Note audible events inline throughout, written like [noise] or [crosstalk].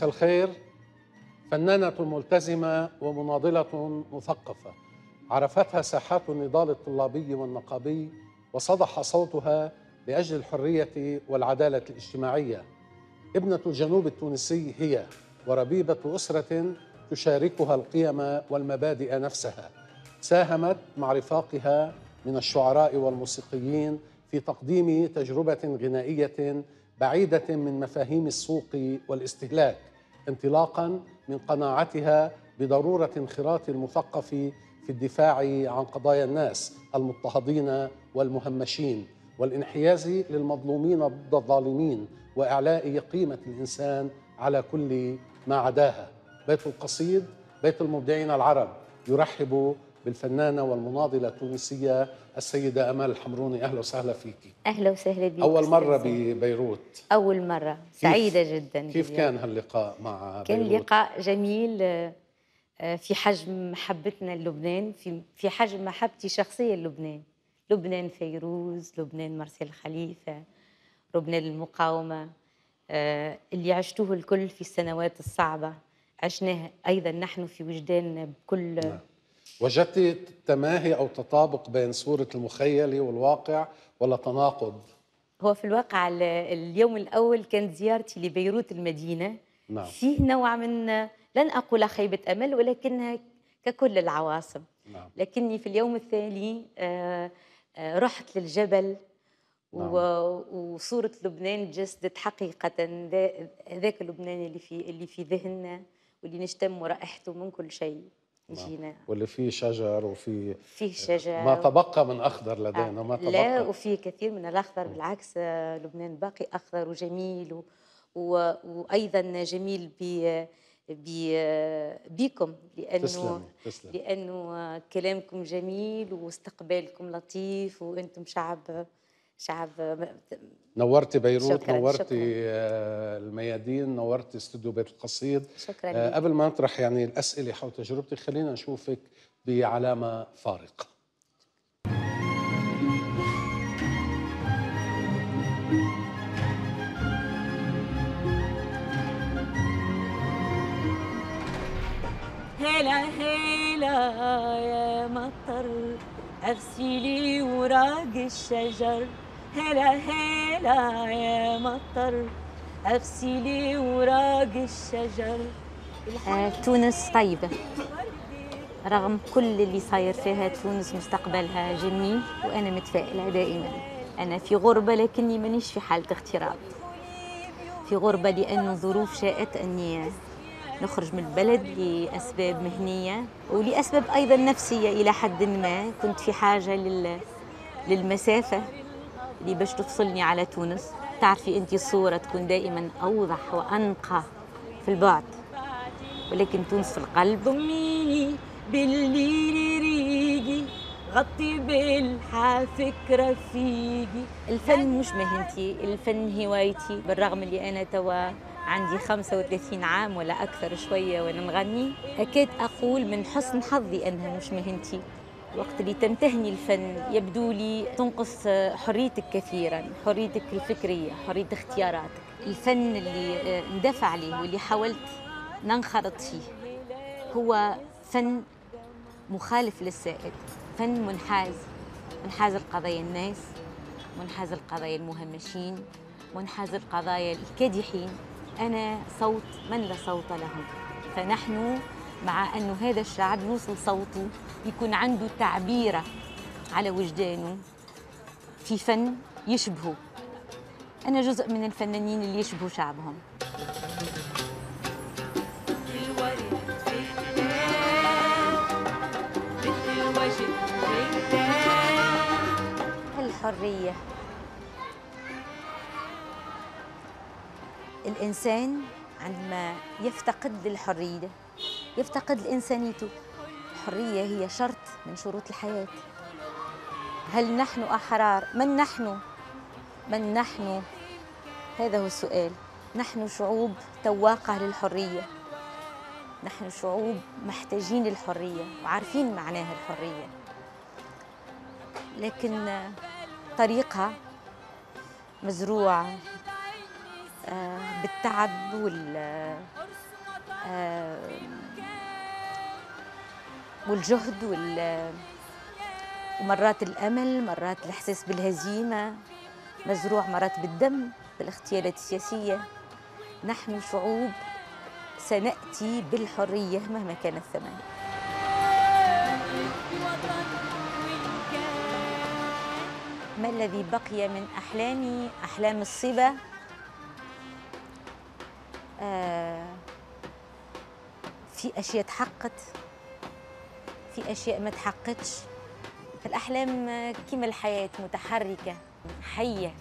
مساء الخير فنانة ملتزمة ومناضلة مثقفة عرفتها ساحات النضال الطلابي والنقابي وصدح صوتها لأجل الحرية والعدالة الاجتماعية ابنة الجنوب التونسي هي وربيبة أسرة تشاركها القيم والمبادئ نفسها ساهمت مع رفاقها من الشعراء والموسيقيين في تقديم تجربة غنائية بعيدة من مفاهيم السوق والاستهلاك انطلاقا من قناعتها بضروره انخراط المثقف في الدفاع عن قضايا الناس المضطهدين والمهمشين والانحياز للمظلومين ضد الظالمين واعلاء قيمه الانسان على كل ما عداها بيت القصيد بيت المبدعين العرب يرحب بالفنانة والمناضلة التونسية السيدة أمال الحمروني أهلا وسهلا فيك أهلا وسهلا بك أول مرة ببيروت أول مرة سعيدة جدا كيف بيروت. كان هاللقاء مع كان بيروت؟ كان لقاء جميل آه، آه، في حجم محبتنا للبنان في في حجم محبتي شخصية للبنان لبنان فيروز لبنان مارسيل خليفة لبنان المقاومة آه، اللي عشتوه الكل في السنوات الصعبة عشناه أيضا نحن في وجداننا بكل نعم. وجدت تماهي او تطابق بين صوره المخيله والواقع ولا تناقض؟ هو في الواقع اليوم الاول كانت زيارتي لبيروت المدينه نعم. فيه نوع من لن اقول خيبه امل ولكنها ككل العواصم نعم. لكني في اليوم الثاني آه، آه، رحت للجبل نعم. وصورة لبنان جسدت حقيقة ذاك لبنان اللي في اللي في ذهننا واللي نشتم رائحته من كل شيء. يجينا نعم. واللي فيه شجر وفي فيه شجر ما تبقى من اخضر لدينا ما آه، تبقى لا وفي كثير من الاخضر بالعكس آه، لبنان باقي اخضر وجميل و... و... وايضا جميل ب... بي... بكم لانه تسلم. تسلم. لانه آه، كلامكم جميل واستقبالكم لطيف وانتم شعب شعب نورتي بيروت شكرا نورتي شكرا. آه، الميادين نورتي استوديو بيت القصيد شكرا آه، لي. قبل ما نطرح يعني الاسئله حول تجربتك خلينا نشوفك بعلامه فارقه هلا هلا يا مطر اغسلي وراق الشجر هلا هلا يا مطر أغسلي وراق الشجر آه، تونس طيبة رغم كل اللي صاير فيها تونس مستقبلها جميل وأنا متفائلة دائما أنا في غربة لكني مانيش في حالة اغتراب في غربة لأن الظروف شاءت أني نخرج من البلد لأسباب مهنية ولأسباب أيضا نفسية إلى حد ما كنت في حاجة لل... للمسافة اللي باش تفصلني على تونس تعرفي انت الصوره تكون دائما اوضح وانقى في البعد ولكن تونس في القلب ضميني بالليل ريقي غطي بالحا فكره فيقي الفن مش مهنتي الفن هوايتي بالرغم اللي انا توا عندي 35 عام ولا اكثر شويه وانا نغني اكاد اقول من حسن حظي انها مش مهنتي وقت اللي تمتهني الفن يبدو لي تنقص حريتك كثيرا حريتك الفكرية حرية اختياراتك الفن اللي آه، اندفع عليه واللي حاولت ننخرط فيه هو فن مخالف للسائد فن منحاز منحاز لقضايا الناس منحاز لقضايا المهمشين منحاز لقضايا الكادحين أنا صوت من لا صوت لهم فنحن مع أنه هذا الشعب يوصل صوته يكون عنده تعبيرة على وجدانه في فن يشبهه أنا جزء من الفنانين اللي يشبهوا شعبهم الحرية الإنسان عندما يفتقد للحرية يفتقد لإنسانيته الحرية هي شرط من شروط الحياة هل نحن أحرار؟ من نحن؟ من نحن؟ هذا هو السؤال نحن شعوب تواقة للحرية نحن شعوب محتاجين للحرية وعارفين معناها الحرية لكن طريقها مزروعة آه، بالتعب وال آه، آه، والجهد وال ومرات الامل مرات الاحساس بالهزيمه مزروع مرات بالدم بالاغتيالات السياسيه نحن شعوب سناتي بالحريه مهما كان الثمن ما الذي بقي من احلامي احلام الصبا آه في اشياء تحققت في أشياء ما تحققتش الأحلام كما الحياة متحركة حية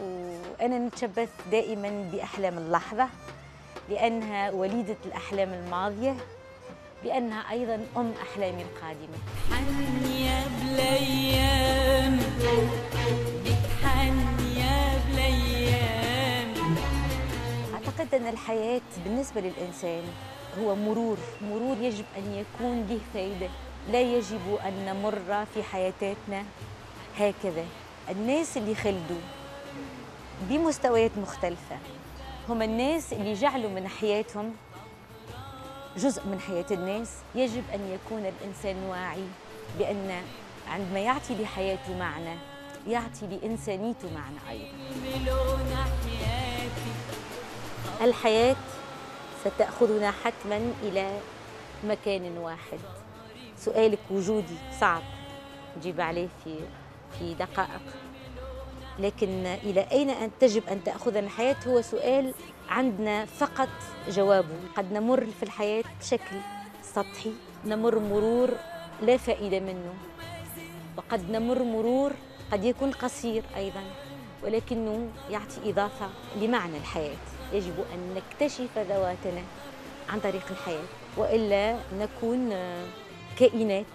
وأنا نتشبث دائما بأحلام اللحظة لأنها وليدة الأحلام الماضية لأنها أيضا أم أحلامي القادمة حن يا بليام بتحن يا بليام أعتقد أن الحياة بالنسبة للإنسان هو مرور مرور يجب أن يكون له فائدة لا يجب أن نمر في حياتنا هكذا الناس اللي خلدوا بمستويات مختلفة هم الناس اللي جعلوا من حياتهم جزء من حياة الناس يجب أن يكون الإنسان واعي بأن عندما يعطي لحياته معنى يعطي لإنسانيته معنى أيضا الحياة ستأخذنا حتما إلى مكان واحد سؤالك وجودي صعب نجيب عليه في في دقائق لكن إلى أين أن تجب أن تأخذنا الحياة هو سؤال عندنا فقط جوابه قد نمر في الحياة بشكل سطحي نمر مرور لا فائدة منه وقد نمر مرور قد يكون قصير أيضا ولكنه يعطي إضافة لمعنى الحياة يجب أن نكتشف ذواتنا عن طريق الحياة وإلا نكون آه، كائنات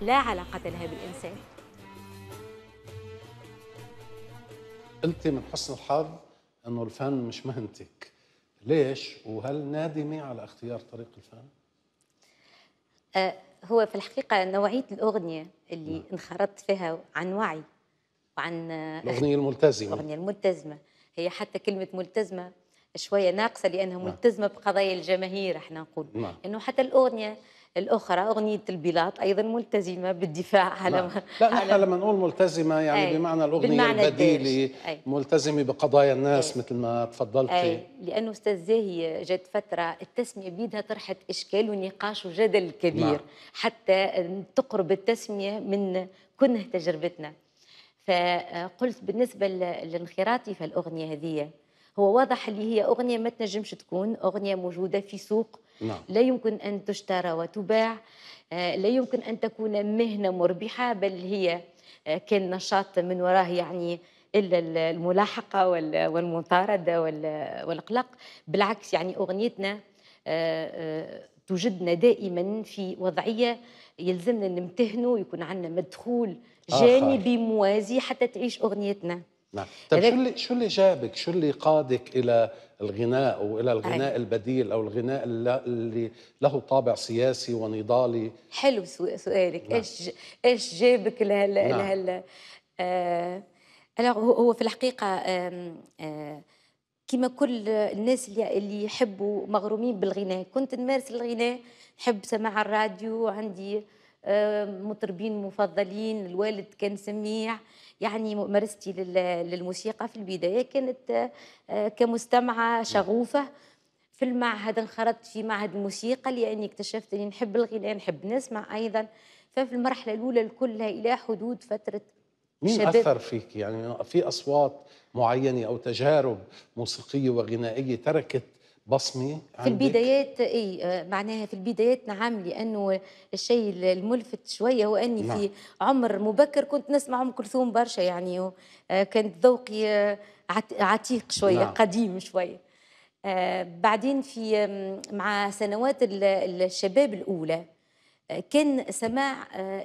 لا علاقة لها بالإنسان أنت من حسن الحظ أنه الفن مش مهنتك ليش وهل نادمة على اختيار طريق الفن؟ أه هو في الحقيقة نوعية الأغنية اللي نعم. انخرطت فيها عن وعي وعن آه، الأغنية الملتزمة الأغنية الملتزمة هي حتى كلمة ملتزمة شويه ناقصه لانها نعم. ملتزمه بقضايا الجماهير احنا نقول نعم. انه حتى الاغنيه الاخرى اغنيه البلاط ايضا ملتزمه بالدفاع نعم. على ما لا نحن لما نقول ملتزمه يعني أي. بمعنى الاغنيه البديله ملتزمه بقضايا الناس أي. مثل ما تفضلتي أي. لانه استاذ زاهي جت فتره التسميه بيدها طرحت اشكال ونقاش وجدل كبير نعم. حتى تقرب التسميه من كنه تجربتنا فقلت بالنسبه لانخراطي الاغنيه هذه هو واضح اللي هي أغنية ما تنجمش تكون أغنية موجودة في سوق نعم. لا يمكن أن تشترى وتباع آه، لا يمكن أن تكون مهنة مربحة بل هي آه، كان نشاط من وراه يعني الا الملاحقه والمطارده والقلق بالعكس يعني اغنيتنا آه، توجدنا دائما في وضعيه يلزمنا نمتهنوا يكون عندنا مدخول جانبي موازي حتى تعيش اغنيتنا نعم طيب شو اللي شو اللي جابك شو اللي قادك الى الغناء والى الغناء أي. البديل او الغناء اللي له طابع سياسي ونضالي حلو سؤالك نعم. ايش ايش جابك لهال نعم. لهال آه هو في الحقيقه آه كما كل الناس اللي اللي يحبوا مغرومين بالغناء كنت نمارس الغناء نحب سماع الراديو عندي آه آه، مطربين مفضلين الوالد كان سميع يعني ممارستي للموسيقى في البداية كانت آه، كمستمعة شغوفة في المعهد انخرطت في معهد الموسيقى لأني اكتشفت أني نحب الغناء نحب نسمع أيضا ففي المرحلة الأولى كلها إلى حدود فترة مين شباب. أثر فيك يعني في أصوات معينة أو تجارب موسيقية وغنائية تركت بصمه في البدايات اي آه، معناها في البدايات نعم لانه الشيء الملفت شويه هو اني نعم. في عمر مبكر كنت نسمع ام كلثوم برشا يعني آه، كانت ذوقي آه، عتيق شويه نعم. قديم شويه بعدين في مع سنوات الشباب الاولى كان سماع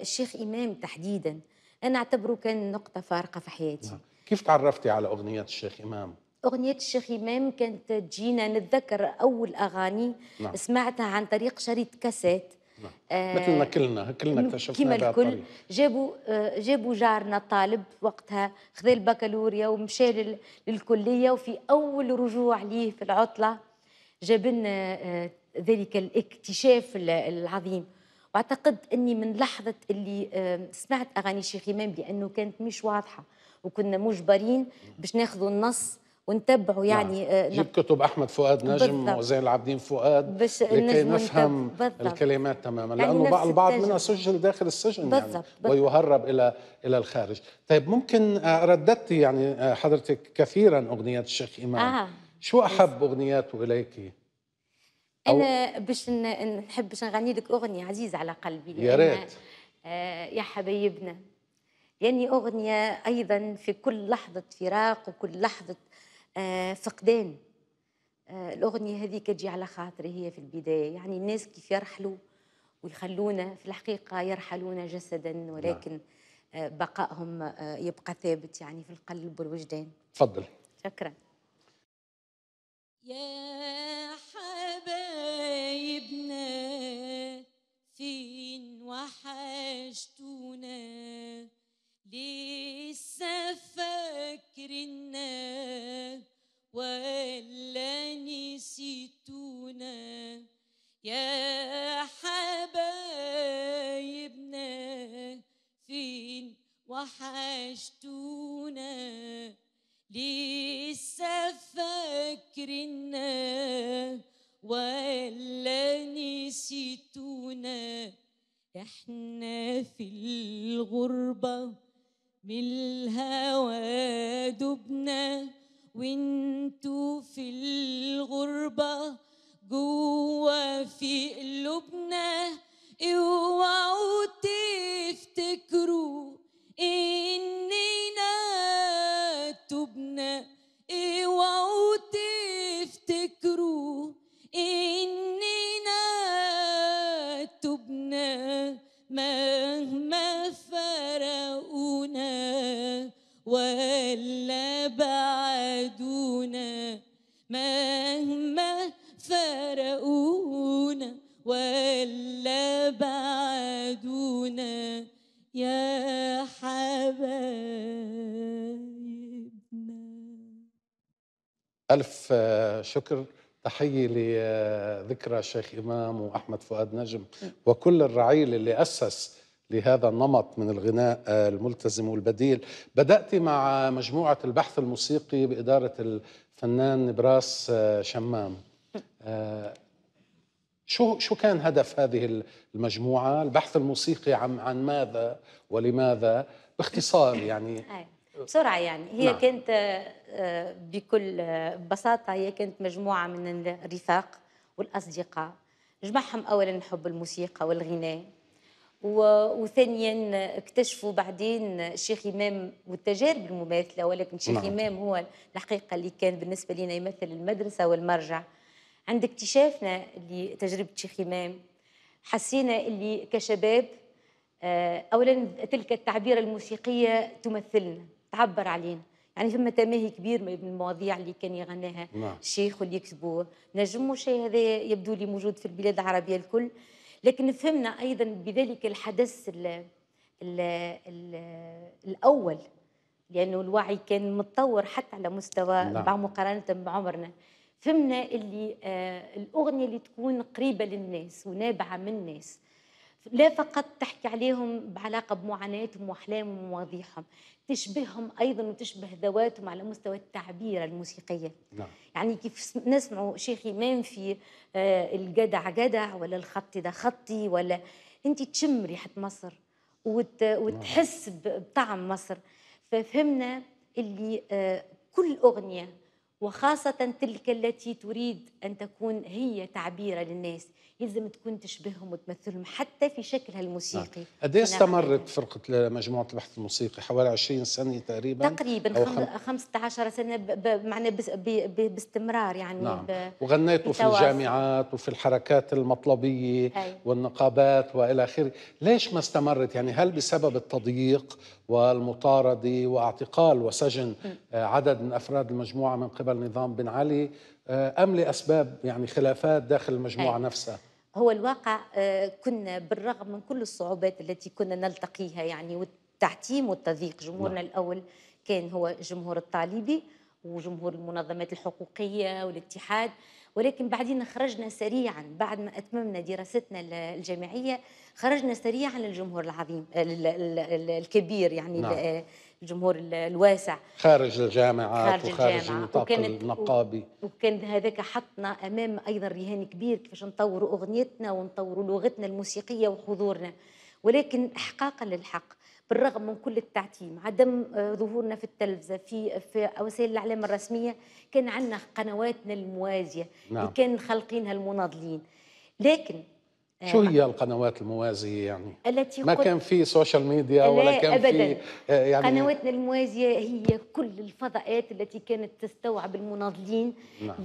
الشيخ امام تحديدا انا اعتبره كان نقطه فارقه في حياتي نعم. كيف تعرفتي على اغنيات الشيخ امام أغنية الشيخ إمام كانت تجينا نتذكر أول أغاني نعم. سمعتها عن طريق شريط كاسات نعم. آه مثلنا كلنا كلنا اكتشفنا كما الكل جابوا آه جابوا جارنا طالب وقتها خذا البكالوريا ومشى للكليه وفي اول رجوع ليه في العطله جاب لنا آه ذلك الاكتشاف العظيم واعتقد اني من لحظه اللي آه سمعت اغاني الشيخ امام لانه كانت مش واضحه وكنا مجبرين باش ناخذوا النص ونتبعوا نعم. يعني نعم. آه، جيب كتب احمد فؤاد نجم وزين العابدين فؤاد لكي نفهم بالضبط. الكلمات تماما يعني لانه البعض منها سجل داخل السجن يعني، بالضبط. يعني بالضبط. ويهرب الى الى الخارج طيب ممكن آه، رددتي يعني آه، حضرتك كثيرا اغنيات الشيخ امام آه. شو احب اغنياته اليك انا باش نحب باش نغني لك اغنيه عزيزه على قلبي يا ريت آه يا حبايبنا يعني أغنية أيضا في كل لحظة فراق وكل لحظة آه، فقدان آه، الأغنية هذه كتجي على خاطري هي في البداية يعني الناس كيف يرحلوا ويخلونا في الحقيقة يرحلون جسدا نعم. ولكن آه، بقائهم يبقى ثابت يعني في القلب والوجدان تفضل شكرا يا حبايبنا فين وحشتونا لسه فاكرنا ولا نسيتونا يا حبايبنا فين وحشتونا لسه فاكرنا ولا نسيتونا احنا في الغربة من الهوى دبنا وانتوا في الغربة جوا في قلوبنا اوعوا تفتكروا اننا تبنا اوعوا تفتكروا اننا تبنا مهما ولا بعدونا مهما فرقونا ولا بعدونا يا حبايبنا ألف شكر تحية لذكرى شيخ إمام وأحمد فؤاد نجم وكل الرعيل اللي أسس لهذا النمط من الغناء الملتزم والبديل بدأت مع مجموعة البحث الموسيقي بإدارة الفنان نبراس آه، شمام آه، شو شو كان هدف هذه المجموعة البحث الموسيقي عن عن ماذا ولماذا باختصار يعني [laughs] بسرعة يعني هي نعم. كانت آه، بكل بساطة هي كانت مجموعة من الرفاق والأصدقاء جمعهم أولا حب الموسيقى والغناء وثانيا اكتشفوا بعدين الشيخ امام والتجارب المماثله ولكن الشيخ نعم. امام هو الحقيقه اللي كان بالنسبه لنا يمثل المدرسه والمرجع عند اكتشافنا لتجربه الشيخ امام حسينا اللي كشباب آه، اولا تلك التعبيره الموسيقيه تمثلنا تعبر علينا يعني ثم تماهي كبير من المواضيع اللي كان يغناها نعم. الشيخ واللي يكتبوه نجم الشيء هذا يبدو لي موجود في البلاد العربيه الكل لكن فهمنا ايضا بذلك الحدث الـ الـ الـ الاول لانه الوعي كان متطور حتى على مستوى مع نعم. مقارنه بعمرنا فهمنا اللي آه الاغنيه اللي تكون قريبه للناس ونابعه من الناس لا فقط تحكي عليهم بعلاقة بمعاناتهم وأحلامهم ومواضيعهم تشبههم أيضا وتشبه ذواتهم على مستوى التعبير الموسيقية نعم. يعني كيف نسمع شيخي إمام في آه، الجدع جدع ولا الخط ده خطي ولا أنت تشم ريحة مصر وت... وتحس بطعم مصر ففهمنا اللي آه، كل أغنية وخاصة تلك التي تريد أن تكون هي تعبيرة للناس لازم تكون تشبههم وتمثلهم حتى في شكلها الموسيقي نعم. قد ايش استمرت فرقه مجموعه البحث الموسيقي حوالي 20 سنه تقريبا تقريبا خم... 15 سنه معنا ب... ب... ب... باستمرار يعني نعم. ب... وغنيتوا في الجامعات وفي الحركات المطلبيه هاي. والنقابات والى اخره ليش ما استمرت يعني هل بسبب التضييق والمطارده واعتقال وسجن آه، عدد من افراد المجموعه من قبل نظام بن علي آه، ام لاسباب يعني خلافات داخل المجموعه هي. نفسها هو الواقع آه، كنا بالرغم من كل الصعوبات التي كنا نلتقيها يعني والتعتيم والتضييق جمهورنا نعم. الأول كان هو جمهور الطالبي وجمهور المنظمات الحقوقية والاتحاد ولكن بعدين خرجنا سريعا بعد ما أتممنا دراستنا الجامعية خرجنا سريعا للجمهور العظيم الكبير يعني نعم. الجمهور الواسع خارج الجامعات خارج وخارج النطاق النقابي وكان هذاك حطنا امام ايضا رهان كبير كيفاش نطوروا اغنيتنا ونطوروا لغتنا الموسيقيه وحضورنا ولكن احقاقا للحق بالرغم من كل التعتيم عدم آه، ظهورنا في التلفزه في في وسائل الاعلام الرسميه كان عندنا قنواتنا الموازيه نعم. اللي كان خالقينها المناضلين لكن آه، شو هي القنوات الموازية يعني؟ التي ما كان في سوشيال ميديا ولا كان أبداً. في آه، يعني قنواتنا الموازية هي كل الفضاءات التي كانت تستوعب المناضلين نعم.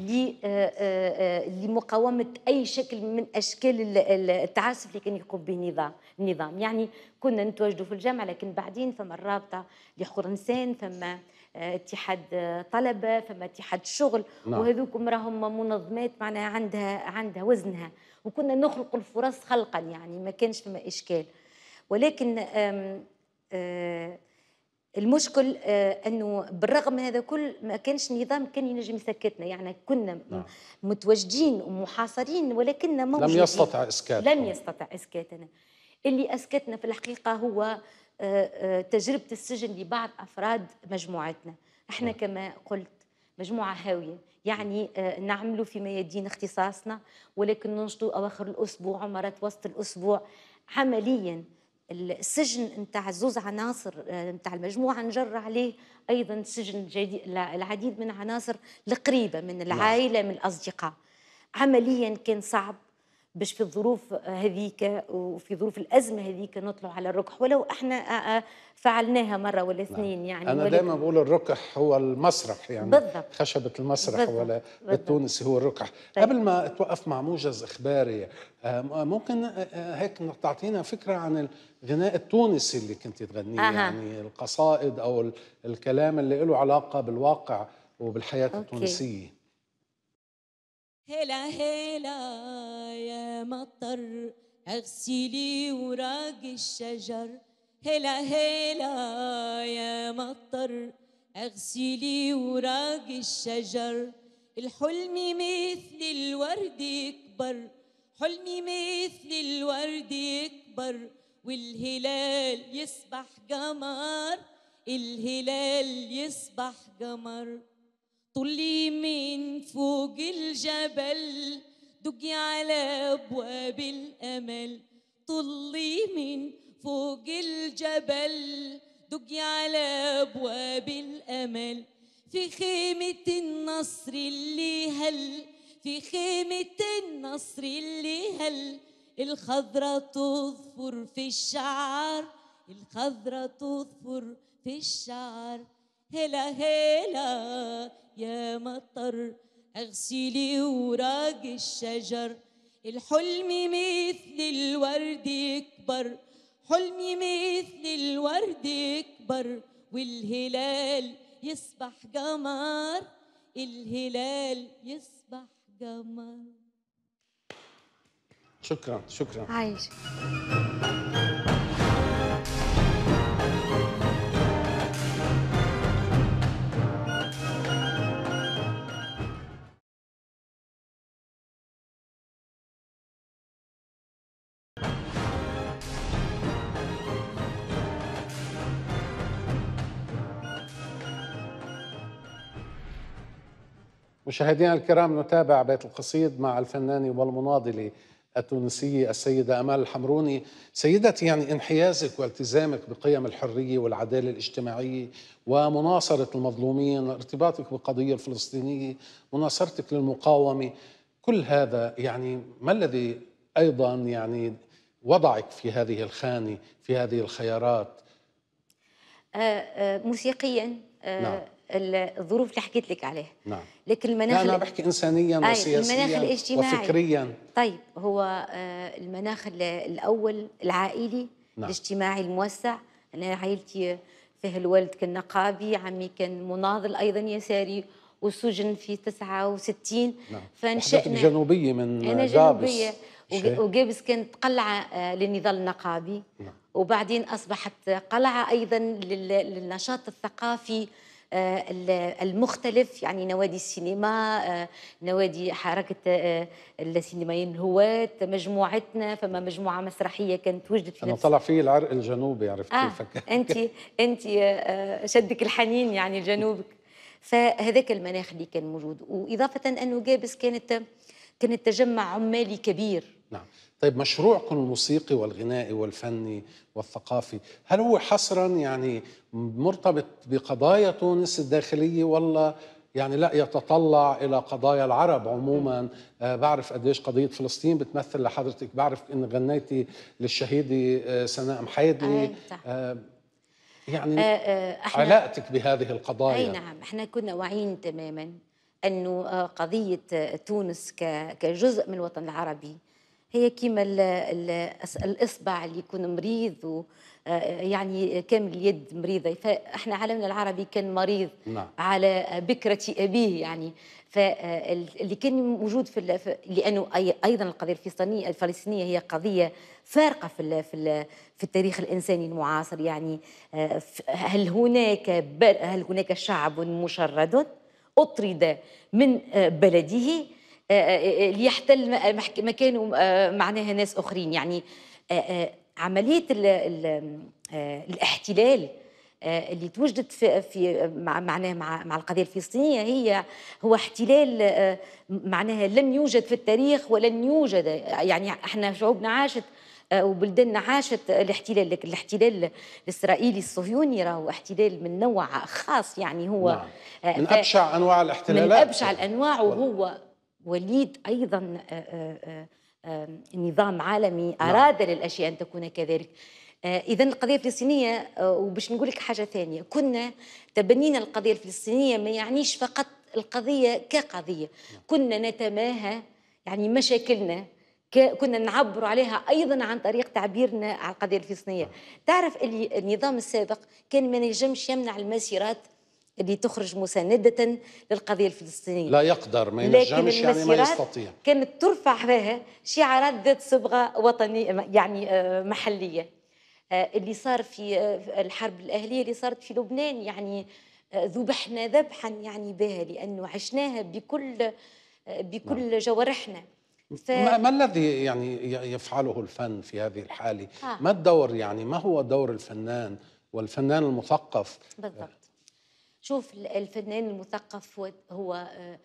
آه، لمقاومة أي شكل من أشكال التعسف اللي كان يقوم به النظام يعني كنا نتواجدوا في الجامعة لكن بعدين فما الرابطة لحرنسان فما اتحاد طلبة فما اتحاد شغل نعم. وهذوكم راهم منظمات معناها عندها عندها وزنها وكنا نخلق الفرص خلقا يعني ما كانش فما اشكال ولكن آه، المشكل آه، انه بالرغم من هذا كل ما كانش نظام كان ينجم يسكتنا يعني كنا نعم. متواجدين ومحاصرين ولكننا لم يستطع اسكاتنا لم يستطع اسكاتنا اللي اسكتنا في الحقيقه هو آه، تجربه السجن لبعض افراد مجموعتنا احنا نعم. كما قلت مجموعه هاويه يعني آه، نعملوا في ميادين اختصاصنا ولكن ننشطوا اواخر الاسبوع ومرات وسط الاسبوع عمليا السجن نتاع زوز عناصر آه، نتاع المجموعه نجر عليه ايضا سجن العديد من عناصر القريبه من نعم. العائله من الاصدقاء عمليا كان صعب باش في الظروف هذيك وفي ظروف الازمه هذيك نطلع على الركح ولو احنا فعلناها مره ولا نعم. اثنين يعني انا دائما بقول الركح هو المسرح يعني بالضبط. خشبه المسرح بالضبط. ولا بالضبط. هو الركح طيب. قبل ما توقف مع موجز اخباري ممكن هيك تعطينا فكره عن الغناء التونسي اللي كنت تغنيه أه. يعني القصائد او الكلام اللي له علاقه بالواقع وبالحياه أوكي. التونسيه هلا هلا يا مطر اغسلي وراق الشجر هلا هلا يا مطر اغسلي وراق الشجر الحلم مثل الورد يكبر حلمي مثل الورد يكبر والهلال يصبح قمر الهلال يصبح قمر طلي من فوق الجبل دقي على ابواب الامل طلي من فوق الجبل دقي على ابواب الامل في خيمة النصر اللي هل في خيمة النصر اللي هل الخضرة تظفر في الشعر الخضرة تظفر في الشعر هلا هلا يا مطر اغسلي اوراق الشجر الحلم مثل الورد يكبر حلمي مثل الورد يكبر والهلال يصبح قمر الهلال يصبح قمر شكرا شكرا عايش مشاهدينا الكرام نتابع بيت القصيد مع الفنانة والمناضلة التونسية السيدة أمال الحمروني سيدتي يعني انحيازك والتزامك بقيم الحرية والعدالة الاجتماعية ومناصرة المظلومين ارتباطك بالقضية الفلسطينية مناصرتك للمقاومة كل هذا يعني ما الذي أيضا يعني وضعك في هذه الخانة في هذه الخيارات آه، آه، موسيقيا آه، نعم. الظروف اللي حكيت لك عليها نعم لكن المناخ لا يعني انا بحكي انسانيا وسياسيا المناخ الاجتماعي وفكريا طيب هو آه، المناخ الاول العائلي نعم. الاجتماعي الموسع انا عائلتي فيه الوالد كان نقابي عمي كان مناضل ايضا يساري وسجن في 69 نعم. فنشأنا جنوبية من أنا جنوبية وجابس كانت قلعة آه، للنضال النقابي نعم. وبعدين أصبحت قلعة أيضا للنشاط الثقافي آه، المختلف يعني نوادي السينما آه، نوادي حركة آه، السينمائيين الهواة مجموعتنا فما مجموعة مسرحية كانت وجدت في أنا طلع فيه العرق الجنوبي عرفت آه كيفك [laughs] أنت أنت شدك الحنين يعني لجنوبك فهذاك المناخ اللي كان موجود وإضافة أنه جابس كانت كانت تجمع عمالي كبير نعم طيب مشروعكم الموسيقي والغنائي والفني والثقافي هل هو حصرا يعني مرتبط بقضايا تونس الداخلية ولا يعني لا يتطلع إلى قضايا العرب عموما آه بعرف قديش قضية فلسطين بتمثل لحضرتك بعرف إن غنيتي للشهيدة سناء آه، سناء محيدلي نعم. آه يعني آه، آه، علاقتك بهذه القضايا أي نعم احنا كنا واعيين تماما أنه قضية تونس كجزء من الوطن العربي هي كيما الاصبع اللي يكون مريض و آه، يعني كامل اليد مريضه فاحنا عالمنا العربي كان مريض نعم. على بكره ابيه يعني فاللي آه، كان موجود في لانه ايضا القضيه الفلسطينيه الفلسطينيه هي قضيه فارقه في في في التاريخ الانساني المعاصر يعني آه، هل هناك هل هناك شعب مشرد اطرد من بلده آه، آه، آه، ليحتل مكانه معناها ناس اخرين يعني عمليه الـ الـ الاحتلال اللي توجدت في, في معناها مع, مع القضيه الفلسطينيه هي هو احتلال معناها لم يوجد في التاريخ ولن يوجد يعني احنا شعوبنا عاشت وبلداننا عاشت الاحتلال لكن الاحتلال الاسرائيلي الصهيوني راهو احتلال من نوع خاص يعني هو نعم. من ابشع انواع الاحتلالات من ابشع الانواع وهو وليد ايضا آه، آه، آه، نظام عالمي نعم. اراد للاشياء ان تكون كذلك اذا القضيه الفلسطينيه وباش نقول لك حاجه ثانيه كنا تبنينا القضيه الفلسطينيه ما يعنيش فقط القضيه كقضيه نعم. كنا نتماهى يعني مشاكلنا كنا نعبر عليها ايضا عن طريق تعبيرنا على القضيه الفلسطينيه نعم. تعرف اللي النظام السابق كان ما نجمش يمنع المسيرات اللي تخرج مساندة للقضية الفلسطينية لا يقدر ما ينجمش يعني ما يستطيع كانت ترفع فيها شعارات ذات صبغة وطنية يعني آه، محلية آه، اللي صار آه، في الحرب الأهلية اللي صارت في لبنان يعني ذبحنا ذبحا يعني بها لأنه عشناها بكل بكل نعم. جوارحنا ف... ما, ما الذي يعني يفعله الفن في هذه الحالة؟ ما الدور يعني ما هو دور الفنان والفنان المثقف؟ بالضبط شوف الفنان المثقف هو آه،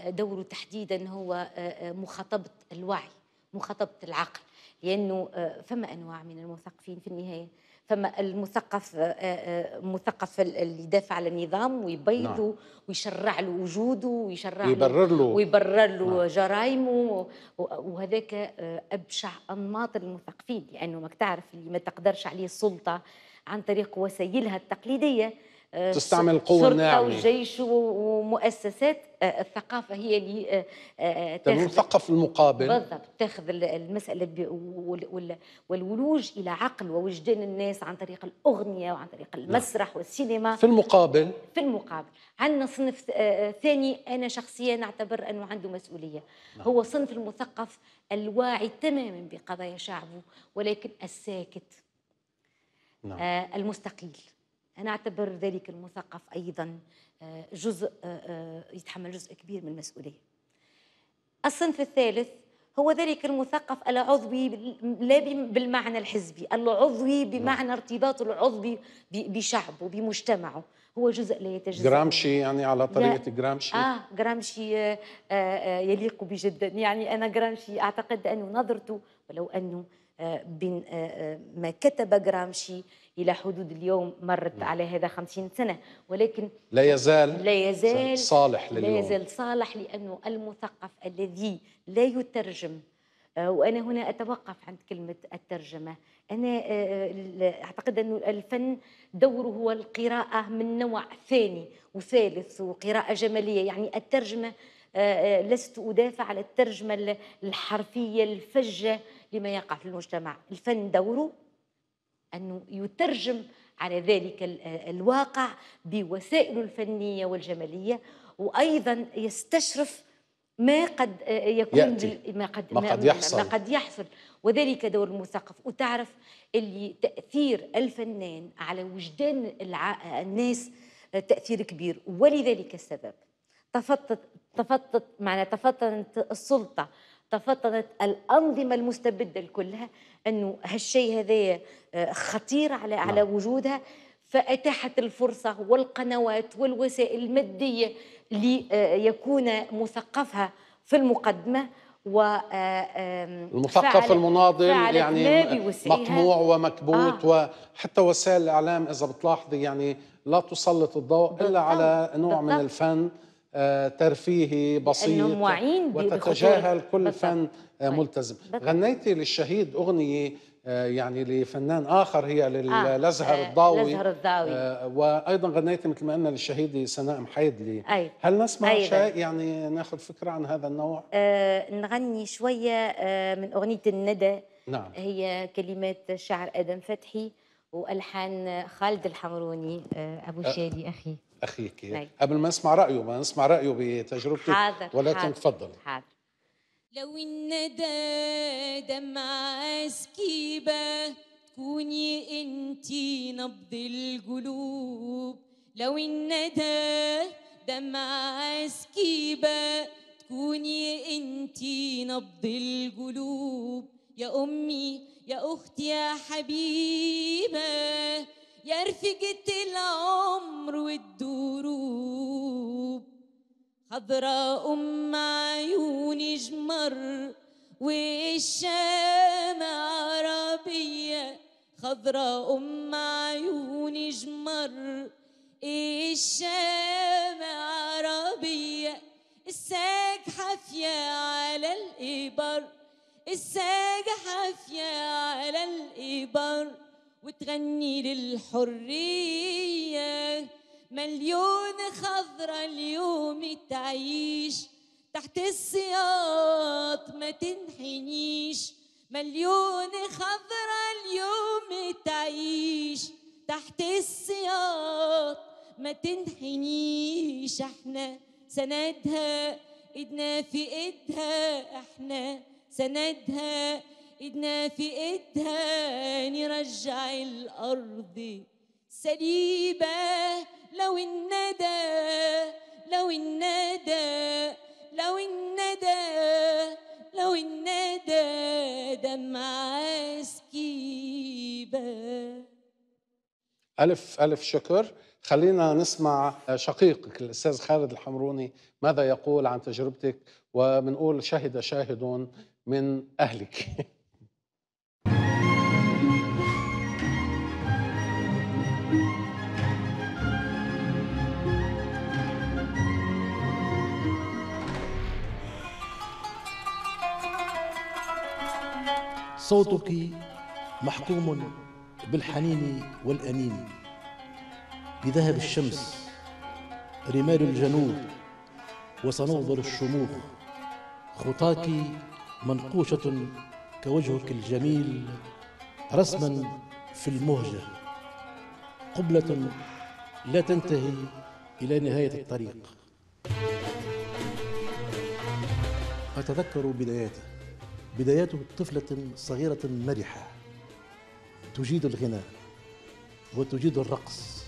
آه، دوره تحديدا هو آه، مخاطبة الوعي مخاطبة العقل لأنه فما أنواع من المثقفين في النهاية فما المثقف مثقف اللي يدافع على النظام ويبيضه نعم. ويشرع له وجوده ويشرع يبرر له ويبرر له نعم. جرائمه وهذاك ابشع انماط المثقفين لانه يعني ما تعرف اللي ما تقدرش عليه السلطه عن طريق وسائلها التقليديه آه، تستعمل القوة الناعمة وجيش ومؤسسات آه، الثقافة هي اللي آه، تاخذ ثقف المقابل بالضبط تاخذ المسألة والولوج إلى عقل ووجدان الناس عن طريق الأغنية وعن طريق نعم. المسرح والسينما في المقابل في المقابل عندنا صنف ثاني أنا شخصيا أعتبر أنه عنده مسؤولية نعم. هو صنف المثقف الواعي تماما بقضايا شعبه ولكن الساكت نعم. المستقيل أنا أعتبر ذلك المثقف أيضا آه، جزء آه، آه، يتحمل جزء كبير من المسؤولية الصنف الثالث هو ذلك المثقف العضوي لا بالمعنى الحزبي العضوي بمعنى ارتباط العضوي بشعبه بمجتمعه هو جزء لا يتجزأ جرامشي يعني على طريقة جرامشي اه جرامشي آه آه يليق بي جدا يعني أنا جرامشي أعتقد أنه نظرته ولو أنه آه بين ما كتب جرامشي الى حدود اليوم مرت نعم. على هذا خمسين سنه ولكن لا يزال لا يزال صالح لليوم لا يزال صالح لانه المثقف الذي لا يترجم آه، وانا هنا اتوقف عند كلمه الترجمه انا آه، آه، اعتقد انه الفن دوره هو القراءه من نوع ثاني وثالث وقراءه جماليه يعني الترجمه لست أدافع على الترجمة الحرفية الفجة لما يقع في المجتمع الفن دوره أنه يترجم على ذلك الواقع بوسائله الفنية والجمالية وأيضا يستشرف ما قد آه، يكون يأتي. ما قد ما قد يحصل ما قد يحصل وذلك دور المثقف وتعرف اللي تأثير الفنان على وجدان الع... الناس آه، تأثير كبير ولذلك السبب تفطت تفطت معنى تفطنت السلطة تفطنت الأنظمة المستبدة كلها انه هالشيء هذا آه، خطير على نعم. على وجودها فاتاحت الفرصه والقنوات والوسائل الماديه ليكون مثقفها في المقدمه و آه، المثقف المناضل يعني مطموع ومكبوت آه. وحتى وسائل الاعلام اذا بتلاحظي يعني لا تسلط الضوء الا على نوع بالضبط. من الفن آه، ترفيهي بسيط وتتجاهل كل فن آه، طيب. ملتزم غنيتي للشهيد أغنية آه، يعني لفنان آخر هي للأزهر آه الضاوي الأزهر الضاوي آه وأيضا غنيتي مثل ما قلنا للشهيدة سناء محيدلي أي. هل نسمع أيضا. شيء يعني ناخذ فكرة عن هذا النوع؟ آه نغني شوية آه من أغنية الندى نعم. هي كلمات شعر آدم فتحي وألحان خالد الحمروني أبو شادي أخي اخيك نعم. قبل ما نسمع رايه ما نسمع رايه بتجربته حاضر ولكن تفضل حاضر لو الندى دمعة سكيبة تكوني انتي نبض القلوب لو الندى دمعة سكيبة تكوني انتي نبض القلوب يا امي يا اختي يا حبيبه يا رفيقة العمر والدروب خضرا أم عيوني جمر والشام عربية خضرة أم عيوني جمر الشام عربية الساج حافية على الإبر الساج حافية على الإبر وتغني للحرية مليون خضرة اليوم تعيش تحت السياط ما تنحنيش مليون خضرة اليوم تعيش تحت السياط ما تنحنيش احنا سندها ايدنا في ايدها احنا سندها ايدنا في ايدها نرجع الارض سليبة لو الندى لو الندى لو الندى لو الندى دمعة سكيبة ألف ألف شكر خلينا نسمع شقيقك الأستاذ خالد الحمروني ماذا يقول عن تجربتك وبنقول شهد شاهد من أهلك [laughs] صوتك محكوم بالحنين والأنين بذهب الشمس رمال الجنوب وسنوضل الشموخ خطاك منقوشة كوجهك الجميل رسما في المهجة قبلة لا تنتهي إلى نهاية الطريق أتذكر بداياته بداياته طفلة صغيرة مرحة تجيد الغناء وتجيد الرقص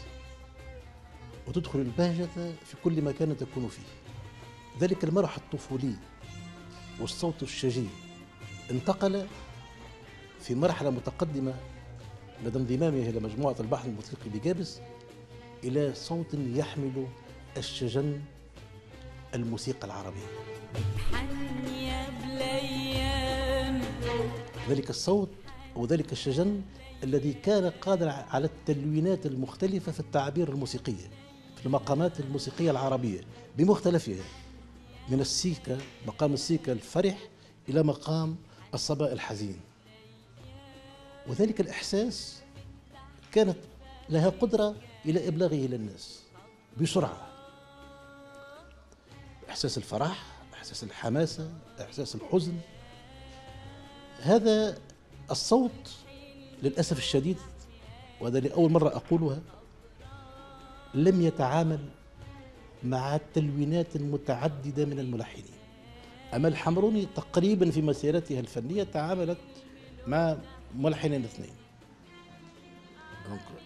وتدخل البهجة في كل مكان تكون فيه ذلك المرح الطفولي والصوت الشجي انتقل في مرحلة متقدمة لدى انضمامه إلى مجموعة البحر الموسيقي بجابس إلى صوت يحمل الشجن الموسيقى العربية ذلك الصوت وذلك الشجن الذي كان قادر على التلوينات المختلفة في التعابير الموسيقية في المقامات الموسيقية العربية بمختلفها من السيكا مقام السيكا الفرح إلى مقام الصبا الحزين وذلك الإحساس كانت لها قدرة إلى إبلاغه للناس بسرعة إحساس الفرح إحساس الحماسة إحساس الحزن هذا الصوت للأسف الشديد وهذا لأول مرة أقولها لم يتعامل مع تلوينات متعددة من الملحنين أمل حمروني تقريبا في مسيرتها الفنية تعاملت مع ملحنين اثنين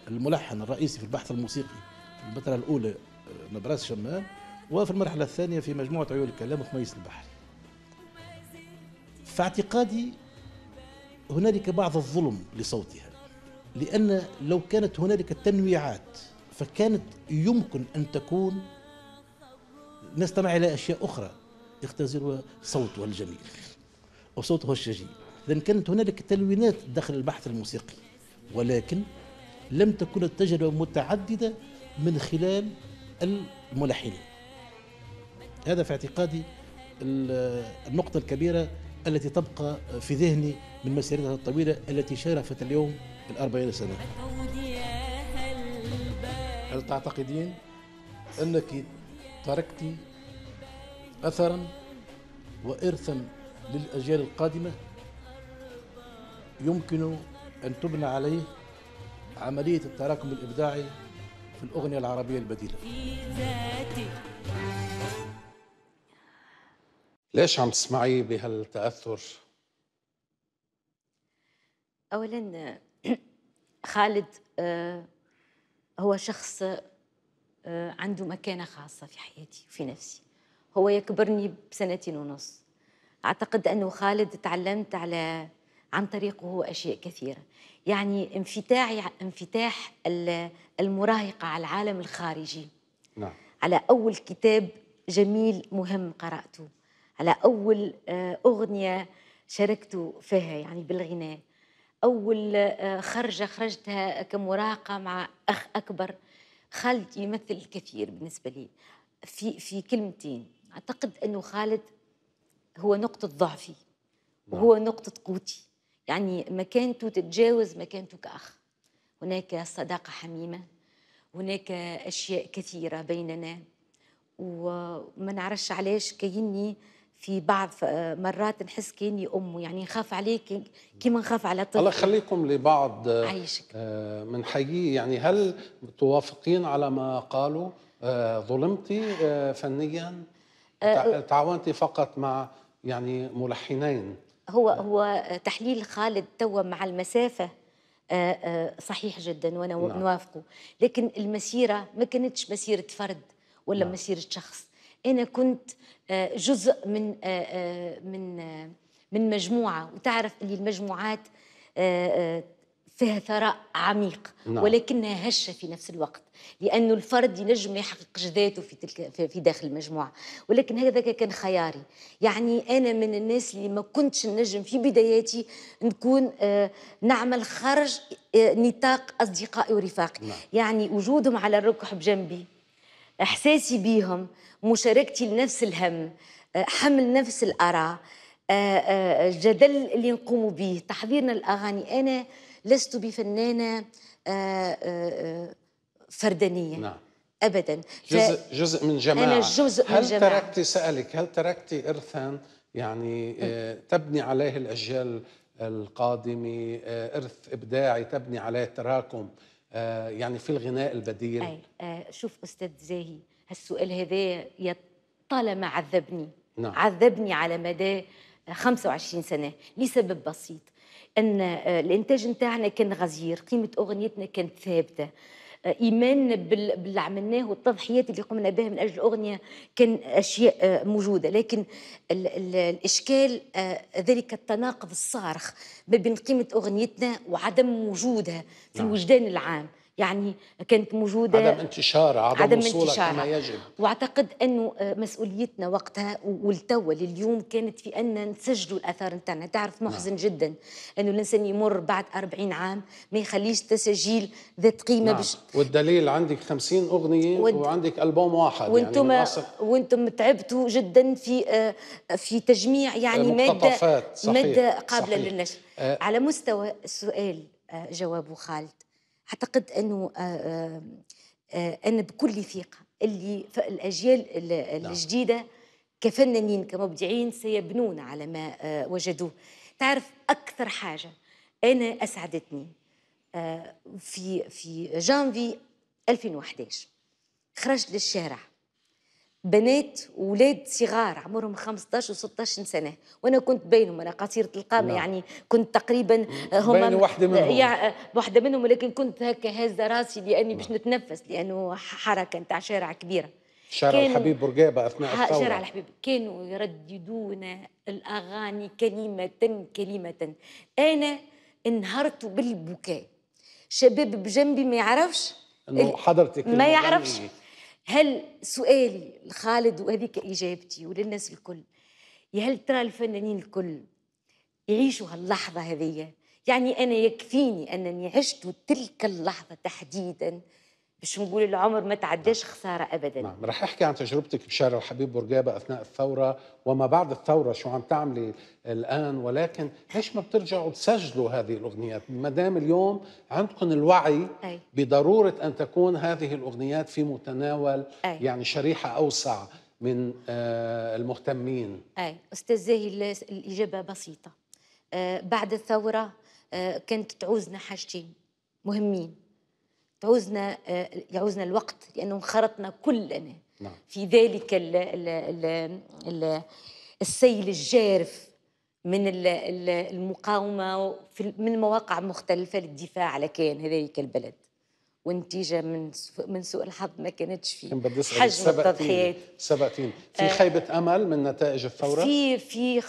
الملحن الرئيسي في البحث الموسيقي في المرحلة الأولى آه، نبراس شمال وفي المرحلة الثانية في مجموعة عيون الكلام وخميس البحر في اعتقادي هنالك بعض الظلم لصوتها لأن لو كانت هنالك تنويعات فكانت يمكن أن تكون نستمع إلى أشياء أخرى يختزل صوتها الجميل أو صوتها الشجي إذا كانت هنالك تلوينات داخل البحث الموسيقي ولكن لم تكن التجربة متعددة من خلال الملحنين هذا في اعتقادي النقطة الكبيرة التي تبقى في ذهني من مسيرتها الطويلة التي شرفت اليوم الأربعين سنة هل تعتقدين أنك تركت أثرا وإرثا للأجيال القادمة يمكن أن تبنى عليه عملية التراكم الإبداعي في الأغنية العربية البديلة ليش عم تسمعي بهالتأثر؟ أولا خالد آه، هو شخص آه، عنده مكانة خاصة في حياتي وفي نفسي هو يكبرني بسنتين ونص أعتقد أنه خالد تعلمت على عن طريقه أشياء كثيرة يعني انفتاحي انفتاح المراهقة على العالم الخارجي نعم. على أول كتاب جميل مهم قرأته على أول آه، أغنية شاركت فيها يعني بالغناء أول آه، خرجة خرجتها كمراهقة مع أخ أكبر خالد يمثل الكثير بالنسبة لي في في كلمتين أعتقد أنه خالد هو نقطة ضعفي نعم. وهو نقطة قوتي يعني مكانته تتجاوز مكانته كأخ هناك صداقة حميمة هناك أشياء كثيرة بيننا وما نعرفش علاش كيني في بعض آه، مرات نحس كاني امه يعني نخاف عليك كيما نخاف على طفل الله يخليكم لبعض آه، عايشك آه، من حيي يعني هل توافقين على ما قالوا ظلمتي فنيا تعاونتي فقط مع يعني ملحنين هو هو تحليل خالد توا مع المسافه صحيح جدا وانا نعم. نوافقه لكن المسيره ما كانتش مسيره فرد ولا نعم. مسيره شخص انا كنت آه، جزء من آه، آه، من من مجموعه وتعرف اللي المجموعات فيها ثراء عميق نعم. ولكنها هشه في نفس الوقت لانه الفرد ينجم يحقق جذاته في تلك في داخل المجموعه ولكن هذا كان خياري يعني انا من الناس اللي ما كنتش نجم في بداياتي نكون نعمل خارج نطاق اصدقائي ورفاقي نعم. يعني وجودهم على الركح بجنبي احساسي بهم مشاركتي لنفس الهم آه، حمل نفس الآراء آه، آه، الجدل اللي نقوم به تحضيرنا الأغاني أنا لست بفنانة فردانية نعم. أبدا جزء, ف... جزء من جماعة أنا جزء هل من جماعة هل تركتي سألك هل تركتي إرثا يعني تبني عليه الأجيال القادمة إرث إبداعي تبني عليه تراكم يعني في الغناء البديل أي. شوف أستاذ زاهي هالسؤال هذا يا طالما عذبني نعم. عذبني على مدى 25 سنة لسبب بسيط أن آه، الإنتاج نتاعنا كان غزير قيمة أغنيتنا كانت ثابتة آه، ايماننا باللي عملناه والتضحيات اللي قمنا بها من اجل الاغنيه كان اشياء آه، موجوده لكن الـ الـ الاشكال ذلك التناقض الصارخ ما بين قيمه اغنيتنا وعدم وجودها في نعم. الوجدان العام يعني كانت موجوده عدم انتشارها عدم, عدم وصولها كما يجب واعتقد انه آه، مسؤوليتنا وقتها والتوا لليوم كانت في ان نسجلوا الاثار نتاعنا تعرف نعم. محزن نعم. جدا انه الانسان يمر بعد 40 عام ما يخليش تسجيل ذات قيمه نعم. بش... والدليل عندك 50 اغنيه ود... وعندك البوم واحد يعني وانتم يعني وانتم تعبتوا جدا في آه، في تجميع يعني آه، ماده صحيح. ماده قابله صحيح. للنشر أه على مستوى السؤال جوابه خالد اعتقد انه آه، آه، آه، انا بكل ثقه اللي الاجيال نعم. الجديده كفنانين كمبدعين سيبنون على ما وجدوه تعرف اكثر حاجه انا اسعدتني في في جانفي 2011 خرجت للشارع بنات وولاد صغار عمرهم 15 و16 سنه وانا كنت بينهم انا قصيره القامه نعم. يعني كنت تقريبا آه، هما وحده منهم يعني آه، وحده منهم ولكن كنت هكا هازه راسي لاني باش نعم. نتنفس لانه حركه نتاع شارع كبيره شارع الحبيب برقابه اثناء الثوره شارع الحبيب كانوا يرددون الاغاني كلمه كلمه انا انهرت بالبكاء شباب بجنبي ما يعرفش انه حضرتك ما يعرفش هل سؤالي لخالد وهذيك اجابتي وللناس الكل يا هل ترى الفنانين الكل يعيشوا هاللحظه هذيا يعني انا يكفيني انني عشت تلك اللحظه تحديدا باش نقول العمر ما تعداش نعم. خساره ابدا نعم رح احكي عن تجربتك بشارع الحبيب بورقابه اثناء الثوره وما بعد الثوره شو عم تعملي الان ولكن ليش ما بترجعوا تسجلوا هذه الاغنيات ما دام اليوم عندكم الوعي أي. بضروره ان تكون هذه الاغنيات في متناول أي. يعني شريحه اوسع من آه، المهتمين اي استاذ زاهي الاجابه بسيطه آه، بعد الثوره آه، كانت تعوزنا حاجتين مهمين تعوزنا يعوزنا آه، الوقت لأنه انخرطنا كلنا نعم. في ذلك الـ الـ الـ الـ السيل الجارف من المقاومة من مواقع مختلفة للدفاع على كيان هذيك البلد ونتيجه من من سوء الحظ ما كانتش في حجم التضحيات سبقتين في آه. خيبه امل من نتائج الثوره في في